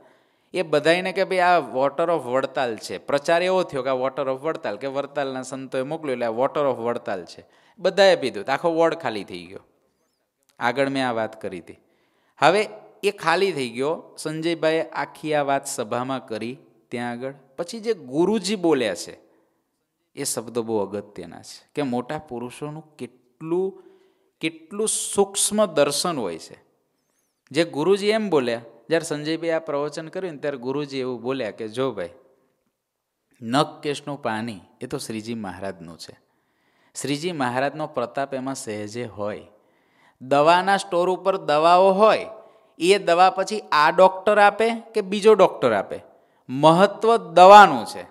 [SPEAKER 1] એ બધાને કે ભાઈ આ વોટર ઓફ વડતાલ છે પ્રચાર એવો થયો કે આ વોટર ઓફ વડતાલ કે વડતાલના સંતોએ મોકલ્યો એટલે આ વોટર ઓફ વડતાલ છે બધાએ પીધું તો આખો વોર્ડ ખાલી થઈ ગયો આગળ મેં આ વાત કરી હતી હવે એ ખાલી થઈ ગયો સંજયભાઈએ આખી આ વાત સભામાં કરી ત્યાં આગળ પછી જે ગુરુજી બોલ્યા છે એ શબ્દો બહુ અગત્યના છે કે મોટા પુરુષોનું કેટલું કેટલું કેટલું સૂક્ષ્મ દર્શન હોય છે જે ગુરુજી એમ બોલ્યા જ્યારે સંજયભાઈ આ પ્રવચન કર્યું ને ત્યારે ગુરુજી એવું બોલ્યા કે જો ભાઈ નખ કેશનું પાણી એ તો શ્રીજી મહારાજનું છે શ્રીજી મહારાજનો પ્રતાપ એમાં સહેજે હોય દવાના સ્ટોર ઉપર દવાઓ હોય એ દવા પછી આ ડૉક્ટર આપે કે બીજો ડૉક્ટર આપે મહત્વ દવાનું છે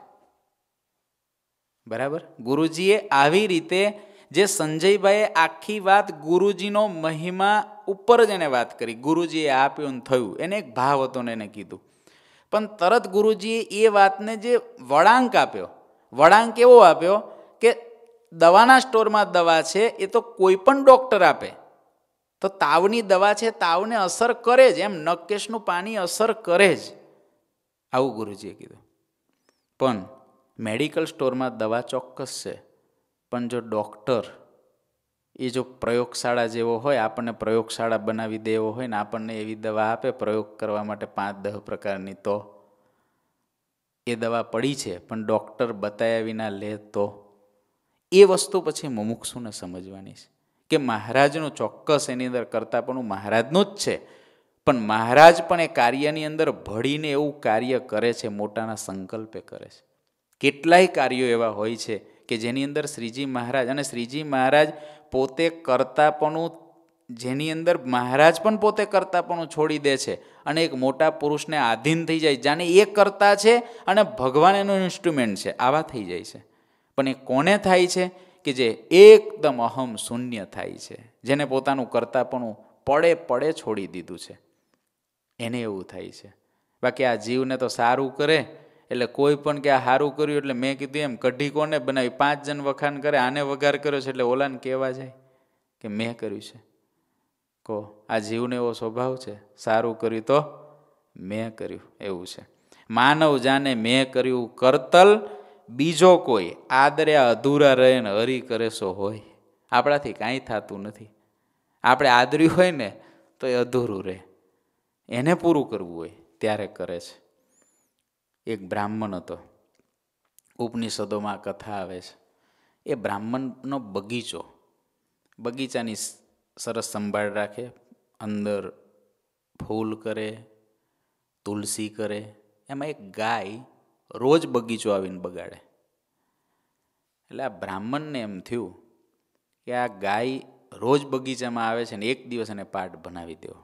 [SPEAKER 1] બરાબર ગુરુજીએ આવી રીતે જે સંજયભાઈએ આખી વાત ગુરુજીનો મહિમા ઉપર જ એને વાત કરી ગુરુજીએ આપ્યું ને થયું એને એક ભાવ હતો ને એને કીધું પણ તરત ગુરુજીએ એ વાતને જે વળાંક આપ્યો વળાંક એવો આપ્યો કે દવાના સ્ટોરમાં દવા છે એ તો કોઈ પણ ડૉક્ટર આપે તો તાવની દવા છે તાવને અસર કરે જ એમ નકેશનું પાણી અસર કરે જ આવું ગુરુજીએ કીધું પણ મેડિકલ સ્ટોરમાં દવા ચોક્કસ છે પણ જો ડૉક્ટર એ જો પ્રયોગશાળા જેવો હોય આપણને પ્રયોગશાળા બનાવી દેવો હોય ને આપણને એવી દવા આપે પ્રયોગ કરવા માટે પાંચ દહ પ્રકારની તો એ દવા પડી છે પણ ડૉક્ટર બતાવ્યા વિના લે તો એ વસ્તુ પછી મુમુક્ષુને સમજવાની છે કે મહારાજનું ચોક્કસ એની અંદર કરતાં પણ હું મહારાજનું જ છે પણ મહારાજ પણ એ કાર્યની અંદર ભળીને એવું કાર્ય કરે છે મોટાના સંકલ્પે કરે છે કેટલાય કાર્યો એવા હોય છે કે જેની અંદર શ્રીજી મહારાજ અને શ્રીજી મહારાજ પોતે કરતાપણું જેની અંદર મહારાજ પણ પોતે કરતાપણું છોડી દે છે અને એક મોટા પુરુષને આધીન થઈ જાય જાણે એ કરતા છે અને ભગવાન એનું ઇન્સ્ટ્રુમેન્ટ છે આવા થઈ જાય છે પણ એ કોને થાય છે કે જે એકદમ અહમ શૂન્ય થાય છે જેને પોતાનું કરતાપણું પડે પડે છોડી દીધું છે એને એવું થાય છે બાકી આ જીવને તો સારું કરે એટલે કોઈ પણ કે આ સારું કર્યું એટલે મેં કીધું એમ કઢી કોને બનાવી પાંચ જણ વખાણ કરે આને વઘાર કર્યો છે એટલે ઓલાને કહેવા જાય કે મેં કર્યું છે કહો આ જીવને એવો સ્વભાવ છે સારું કર્યું તો મેં કર્યું એવું છે માનવ જાને મેં કર્યું કરતલ બીજો કોઈ આદરે અધૂરા રહે ને હરી કરે સો હોય આપણાથી કાંઈ થતું નથી આપણે આદર્યું હોય ને તો એ અધૂરું રહે એને પૂરું કરવું હોય ત્યારે કરે છે એક બ્રાહ્મણ હતો ઉપનિષદોમાં કથા આવે છે એ બ્રાહ્મણનો બગીચો બગીચાની સરસ સંભાળ રાખે અંદર ફૂલ કરે તુલસી કરે એમાં એક ગાય રોજ બગીચો આવીને બગાડે એટલે આ બ્રાહ્મણને એમ થયું કે આ ગાય રોજ બગીચામાં આવે છે ને એક દિવસ એને પાઠ બનાવી દેવો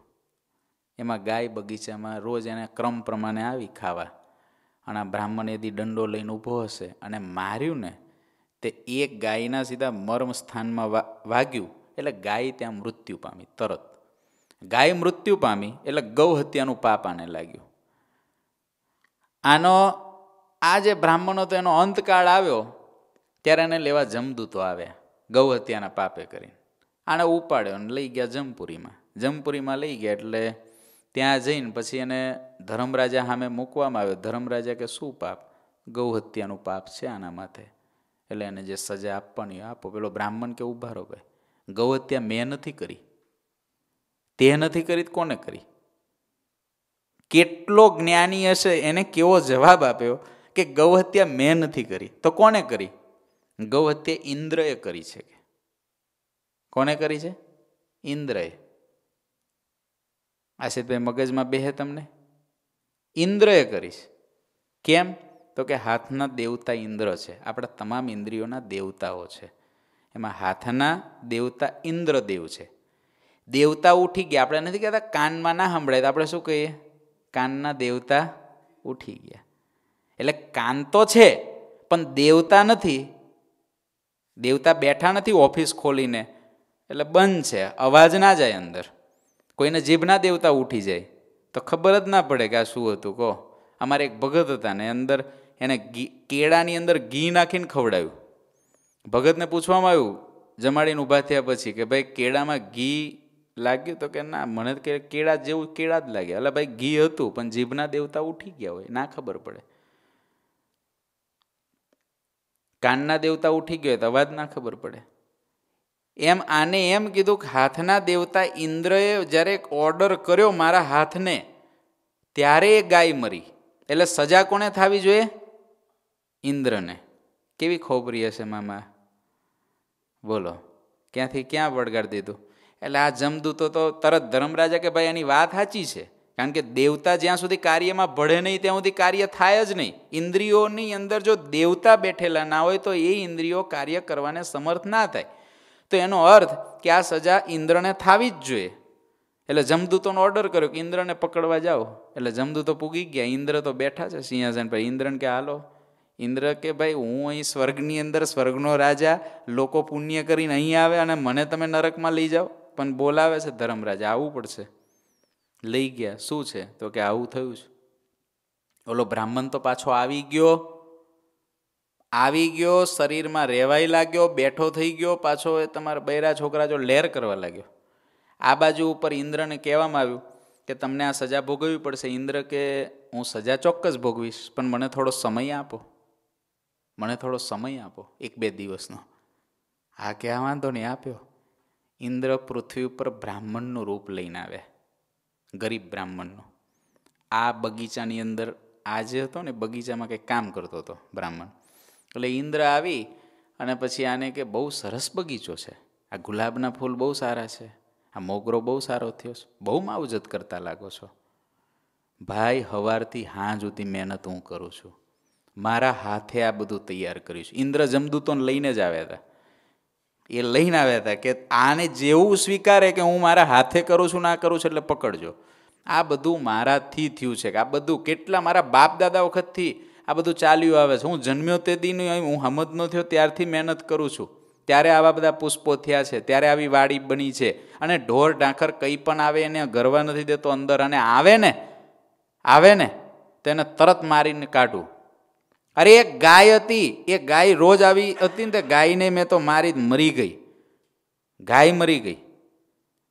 [SPEAKER 1] એમાં ગાય બગીચામાં રોજ એને ક્રમ પ્રમાણે આવી ખાવા અને આ બ્રાહ્મણ યદી દંડો લઈને ઊભો હશે અને માર્યું ને તે એક ગાયના સીધા મર્મ સ્થાનમાં વાગ્યું એટલે ગાય ત્યાં મૃત્યુ પામી તરત ગાય મૃત્યુ પામી એટલે ગૌ હત્યાનું પાપ આને લાગ્યું આનો આ જે બ્રાહ્મણો તો એનો અંતકાળ આવ્યો ત્યારે એને લેવા જમદૂતો આવ્યા ગૌ હત્યાના પાપે કરીને આને ઉપાડ્યો અને લઈ ગયા જમપુરીમાં જમપુરીમાં લઈ ગયા એટલે ત્યાં જઈને પછી એને ધર્મરાજા સામે મૂકવામાં આવ્યો ધર્મરાજા કે શું પાપ ગૌહત્યાનું પાપ છે આના માથે એટલે એને જે સજા આપવાની આપો પેલો બ્રાહ્મણ કે ઊભા રહો ભાઈ ગૌહત્યા મેં નથી કરી તે નથી કરી કોને કરી કેટલો જ્ઞાની હશે એને કેવો જવાબ આપ્યો કે ગૌહત્યા મેં નથી કરી તો કોને કરી ગૌહત્યા ઇન્દ્રએ કરી છે કોને કરી છે ઇન્દ્રએ આશિષભાઈ મગજમાં બેહે તમને ઇન્દ્રએ કરીશ કેમ તો કે હાથના દેવતા ઇન્દ્ર છે આપણા તમામ ઇન્દ્રિયોના દેવતાઓ છે એમાં હાથના દેવતા ઇન્દ્ર દેવ છે દેવતા ઉઠી ગયા આપણે નથી કહેતા કાનમાં ના સંભળાય તો આપણે શું કહીએ કાનના દેવતા ઉઠી ગયા એટલે કાન તો છે પણ દેવતા નથી દેવતા બેઠા નથી ઓફિસ ખોલીને એટલે બંધ છે અવાજ ના જાય અંદર કોઈને જીભના દેવતા ઉઠી જાય તો ખબર જ ના પડે કે આ શું હતું કહો અમારે એક ભગત હતા ને અંદર એને કેળાની અંદર ઘી નાખીને ખવડાવ્યું ભગતને પૂછવામાં આવ્યું જમાડીને ઊભા થયા પછી કે ભાઈ કેળામાં ઘી લાગ્યું તો કે ના મને કે કેળા જેવું કેળા જ લાગ્યા એટલે ભાઈ ઘી હતું પણ જીભના દેવતા ઉઠી ગયા હોય ના ખબર પડે કાનના દેવતા ઉઠી ગયો હોય તો અવાજ ના ખબર પડે એમ આને એમ કીધું કે હાથના દેવતા ઇન્દ્રએ જ્યારે ઓર્ડર કર્યો મારા હાથને ત્યારે એ ગાય મરી એટલે સજા કોને થવી જોઈએ ઇન્દ્રને કેવી ખોપરી હશે મામા બોલો ક્યાંથી ક્યાં વળગાડી દીધું એટલે આ જમદૂતો તો તરત ધર્મરાજા કે ભાઈ એની વાત સાચી છે કારણ કે દેવતા જ્યાં સુધી કાર્યમાં ભળે નહીં ત્યાં સુધી કાર્ય થાય જ નહીં ઇન્દ્રિયોની અંદર જો દેવતા બેઠેલા ના હોય તો એ ઇન્દ્રિયો કાર્ય કરવાને સમર્થ ના થાય તો એનો અર્થ કે આ સજા ઇન્દ્રને થાવી જ જોઈએ એટલે જમદૂતોનો ઓર્ડર કર્યો કે ઇન્દ્રને પકડવા જાઓ એટલે જમદૂતો પૂગી ગયા ઇન્દ્ર તો બેઠા છે સિંહાસન પર ઇન્દ્રને કે હાલો ઇન્દ્ર કે ભાઈ હું અહીં સ્વર્ગની અંદર સ્વર્ગનો રાજા લોકો પુણ્ય કરીને અહીં આવે અને મને તમે નરકમાં લઈ જાઓ પણ બોલાવે છે ધર્મરાજા આવવું પડશે લઈ ગયા શું છે તો કે આવું થયું છે ઓલો બ્રાહ્મણ તો પાછો આવી ગયો આવી ગયો શરીરમાં રહેવાય લાગ્યો બેઠો થઈ ગયો પાછો એ તમારા બૈરા છોકરા જો લેર કરવા લાગ્યો આ બાજુ ઉપર ઇન્દ્રને કહેવામાં આવ્યું કે તમને આ સજા ભોગવવી પડશે ઇન્દ્ર કે હું સજા ચોક્કસ ભોગવીશ પણ મને થોડો સમય આપો મને થોડો સમય આપો એક બે દિવસનો આ કે આ વાંધો નહીં આપ્યો ઇન્દ્ર પૃથ્વી ઉપર બ્રાહ્મણનું રૂપ લઈને આવ્યા ગરીબ બ્રાહ્મણનું આ બગીચાની અંદર આજે હતો ને બગીચામાં કંઈક કામ કરતો હતો બ્રાહ્મણ એટલે ઇન્દ્ર આવી અને પછી આને કે બહુ સરસ બગીચો છે આ ગુલાબના ફૂલ બહુ સારા છે આ મોગરો બહુ સારો થયો છે બહુ માવજત કરતા લાગો છો ભાઈ હવારથી હાંજ સુધી મહેનત હું કરું છું મારા હાથે આ બધું તૈયાર કર્યું છે ઇન્દ્ર જમદૂતોને લઈને જ આવ્યા હતા એ લઈને આવ્યા હતા કે આને જેવું સ્વીકારે કે હું મારા હાથે કરું છું ના કરું છું એટલે પકડજો આ બધું મારાથી થયું છે કે આ બધું કેટલા મારા બાપ દાદા વખતથી આ બધું ચાલ્યું આવે છે હું જન્મ્યો તે દીનું હું હમદનો થયો ત્યારથી મહેનત કરું છું ત્યારે આવા બધા પુષ્પો થયા છે ત્યારે આવી વાડી બની છે અને ઢોર ઢાંખર કંઈ પણ આવે એને ગરવા નથી દેતો અંદર અને આવે ને આવે ને તેને તરત મારીને કાઢું અરે એક ગાય હતી એ ગાય રોજ આવી હતી ને તે ગાયને મેં તો મારી મરી ગઈ ગાય મરી ગઈ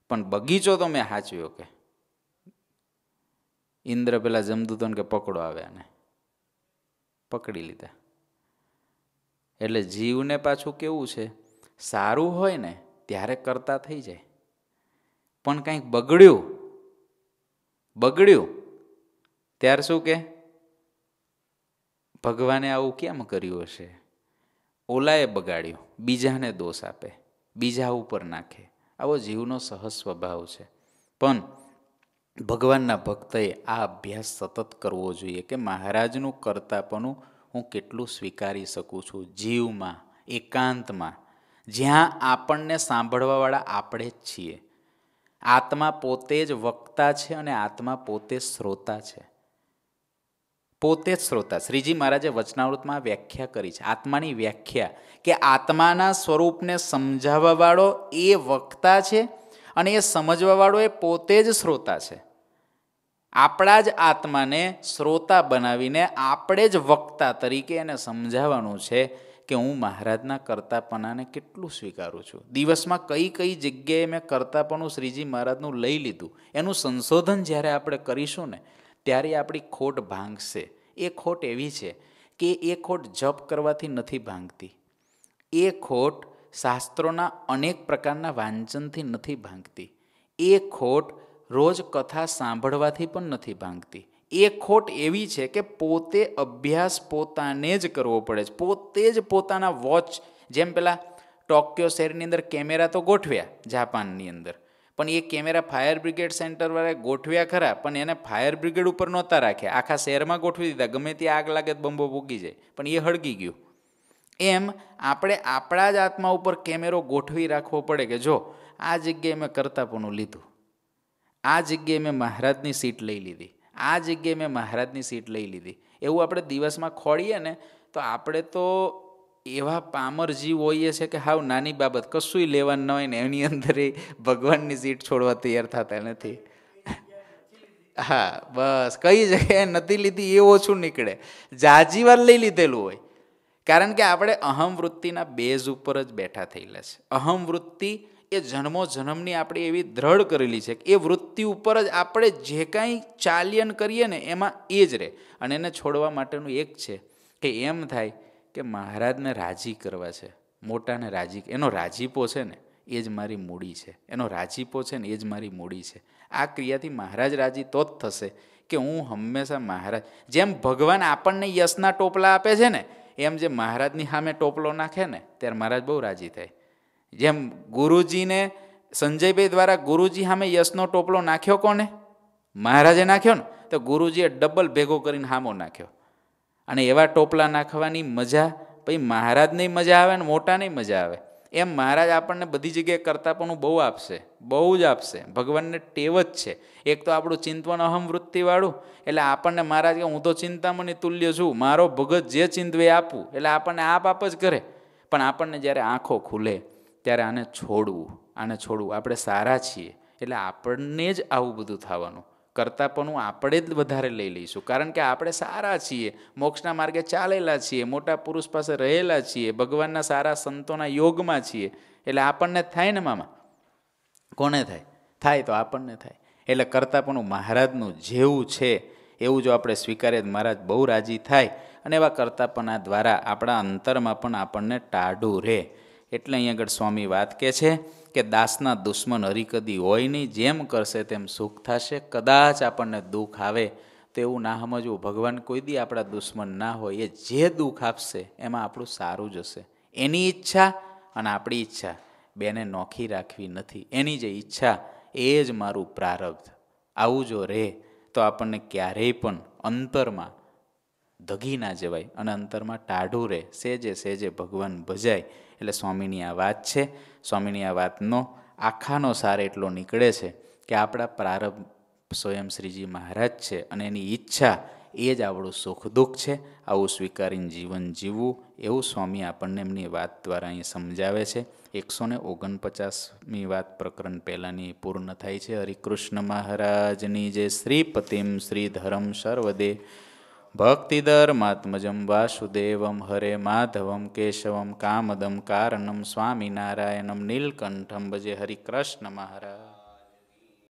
[SPEAKER 1] પણ બગીચો તો મેં સાચવ્યો કે ઇન્દ્ર પેલા જમદૂતોને કે પકડો આવે આને પકડી લીધા એટલે જીવને પાછું કેવું છે સારું હોય ને ત્યારે કરતા થઈ જાય પણ કંઈક બગડ્યું બગડ્યું ત્યાર શું કે ભગવાને આવું કેમ કર્યું હશે ઓલાએ બગાડ્યું બીજાને દોષ આપે બીજા ઉપર નાખે આવો જીવનો સહજ સ્વભાવ છે પણ ભગવાનના ભક્તએ આ અભ્યાસ સતત કરવો જોઈએ કે મહારાજનું કરતાપણું હું કેટલું સ્વીકારી શકું છું જીવમાં એકાંતમાં જ્યાં આપણને સાંભળવાવાળા આપણે જ છીએ આત્મા પોતે જ વક્તા છે અને આત્મા પોતે શ્રોતા છે પોતે જ શ્રોતા શ્રીજી મહારાજે વચનાવૃતમાં વ્યાખ્યા કરી છે આત્માની વ્યાખ્યા કે આત્માના સ્વરૂપને સમજાવવાવાળો એ વક્તા છે અને એ સમજવાવાળો એ પોતે જ શ્રોતા છે આપણા જ આત્માને શ્રોતા બનાવીને આપણે જ વક્તા તરીકે એને સમજાવવાનું છે કે હું મહારાજના કરતાપણાને કેટલું સ્વીકારું છું દિવસમાં કઈ કઈ જગ્યાએ મેં કરતાપણું શ્રીજી મહારાજનું લઈ લીધું એનું સંશોધન જ્યારે આપણે કરીશું ને ત્યારે આપણી ખોટ ભાંગશે એ ખોટ એવી છે કે એ ખોટ જપ કરવાથી નથી ભાંગતી એ ખોટ શાસ્ત્રોના અનેક પ્રકારના વાંચનથી નથી ભાંગતી એ ખોટ રોજ કથા સાંભળવાથી પણ નથી ભાંગતી એ ખોટ એવી છે કે પોતે અભ્યાસ પોતાને જ કરવો પડે છે પોતે જ પોતાના વોચ જેમ પેલા ટોક્યો શહેરની અંદર કેમેરા તો ગોઠવ્યા જાપાનની અંદર પણ એ કેમેરા ફાયર બ્રિગેડ સેન્ટરવાળા ગોઠવ્યા ખરા પણ એને ફાયર બ્રિગેડ ઉપર નહોતા રાખ્યા આખા શહેરમાં ગોઠવી દીધા ગમે તે આગ લાગે તો બંબો ભૂગી જાય પણ એ હળગી ગયું એમ આપણે આપણા જ આત્મા ઉપર કેમેરો ગોઠવી રાખવો પડે કે જો આ જગ્યાએ મેં કરતાપણું લીધું આ જગ્યાએ મેં મહારાજની સીટ લઈ લીધી આ જગ્યાએ મેં મહારાજની સીટ લઈ લીધી એવું આપણે દિવસમાં ખોળીએ ને તો આપણે તો એવા પામર જીવ હોઈએ છે કે હાવ નાની બાબત કશું લેવાનું ન હોય ને એની અંદર એ ભગવાનની સીટ છોડવા તૈયાર થતા નથી હા બસ કઈ જગ્યાએ નથી લીધી એ ઓછું નીકળે જાજીવાર લઈ લીધેલું હોય કારણ કે આપણે અહમ વૃત્તિના બેઝ ઉપર જ બેઠા થયેલા છે અહમ વૃત્તિ એ જન્મો જન્મની આપણી એવી દ્રઢ કરેલી છે કે એ વૃત્તિ ઉપર જ આપણે જે કાંઈ ચાલ્યન કરીએ ને એમાં એ જ રહે અને એને છોડવા માટેનું એક છે કે એમ થાય કે મહારાજને રાજી કરવા છે મોટાને રાજી એનો રાજીપો છે ને એ જ મારી મૂડી છે એનો રાજીપો છે ને એ જ મારી મૂડી છે આ ક્રિયાથી મહારાજ રાજી તો જ થશે કે હું હંમેશા મહારાજ જેમ ભગવાન આપણને યશના ટોપલા આપે છે ને એમ જે મહારાજની સામે ટોપલો નાખે ને ત્યારે મહારાજ બહુ રાજી થાય જેમ ગુરુજીને સંજયભાઈ દ્વારા ગુરુજી સામે યશનો ટોપલો નાખ્યો કોને મહારાજે નાખ્યો ને તો ગુરુજીએ ડબલ ભેગો કરીને હામો નાખ્યો અને એવા ટોપલા નાખવાની મજા પછી મહારાજની મજા આવે ને મોટાની મજા આવે એમ મહારાજ આપણને બધી જગ્યાએ કરતાં પણ બહુ આપશે બહુ જ આપશે ભગવાનને ટેવ જ છે એક તો આપણું ચિંતવન અહમ વૃત્તિવાળું એટલે આપણને મહારાજ કે હું તો ચિંતામણી તુલ્ય છું મારો ભગત જે ચિંતવે આપું એટલે આપણને આપ આપ જ કરે પણ આપણને જ્યારે આંખો ખુલે ત્યારે આને છોડવું આને છોડવું આપણે સારા છીએ એટલે આપણને જ આવું બધું થવાનું કરતાં આપણે જ વધારે લઈ લઈશું કારણ કે આપણે સારા છીએ મોક્ષના માર્ગે ચાલેલા છીએ મોટા પુરુષ પાસે રહેલા છીએ ભગવાનના સારા સંતોના યોગમાં છીએ એટલે આપણને થાય ને મામા કોને થાય થાય તો આપણને થાય એટલે કરતાં પણ મહારાજનું જેવું છે એવું જો આપણે સ્વીકારીએ મહારાજ બહુ રાજી થાય અને એવા કરતાં દ્વારા આપણા અંતરમાં પણ આપણને ટાઢું રહે એટલે અહીં આગળ સ્વામી વાત કહે છે કે દાસના દુશ્મન હરિકદી હોય નહીં જેમ કરશે તેમ સુખ થશે કદાચ આપણને દુઃખ આવે તેવું ના સમજવું ભગવાન કોઈ દી આપણા દુશ્મન ના હોય એ જે દુઃખ આપશે એમાં આપણું સારું જ હશે એની ઈચ્છા અને આપણી ઈચ્છા બેને નોખી રાખવી નથી એની જે ઈચ્છા એ જ મારું પ્રારબ્ધ આવું જો રહે તો આપણને ક્યારેય પણ અંતરમાં ધગી ના જવાય અને અંતરમાં ટાઢું રહે સેજે સેજે ભગવાન ભજાય એટલે સ્વામીની આ વાત છે સ્વામીની આ વાતનો આખાનો સાર એટલો નીકળે છે કે આપણા પ્રારંભ સ્વયં શ્રીજી મહારાજ છે અને એની ઈચ્છા એ જ આપણું સુખ દુઃખ છે આવું સ્વીકારીને જીવન જીવવું એવું સ્વામી આપણને એમની વાત દ્વારા અહીં સમજાવે છે એકસો ને ઓગણપચાસમી વાત પ્રકરણ પહેલાંની પૂર્ણ થાય છે હરિકૃષ્ણ મહારાજની જે શ્રીપતિમ શ્રી ધરમ સર્વદે ભક્તિધર્માત્મજમ વાસુદેવમ હરે માધવમ કેશવમ કામદમ કારણમ સ્વામિનારાયણમ નીલકંઠમ ભજે હરિકૃષ્ણ મહારાજ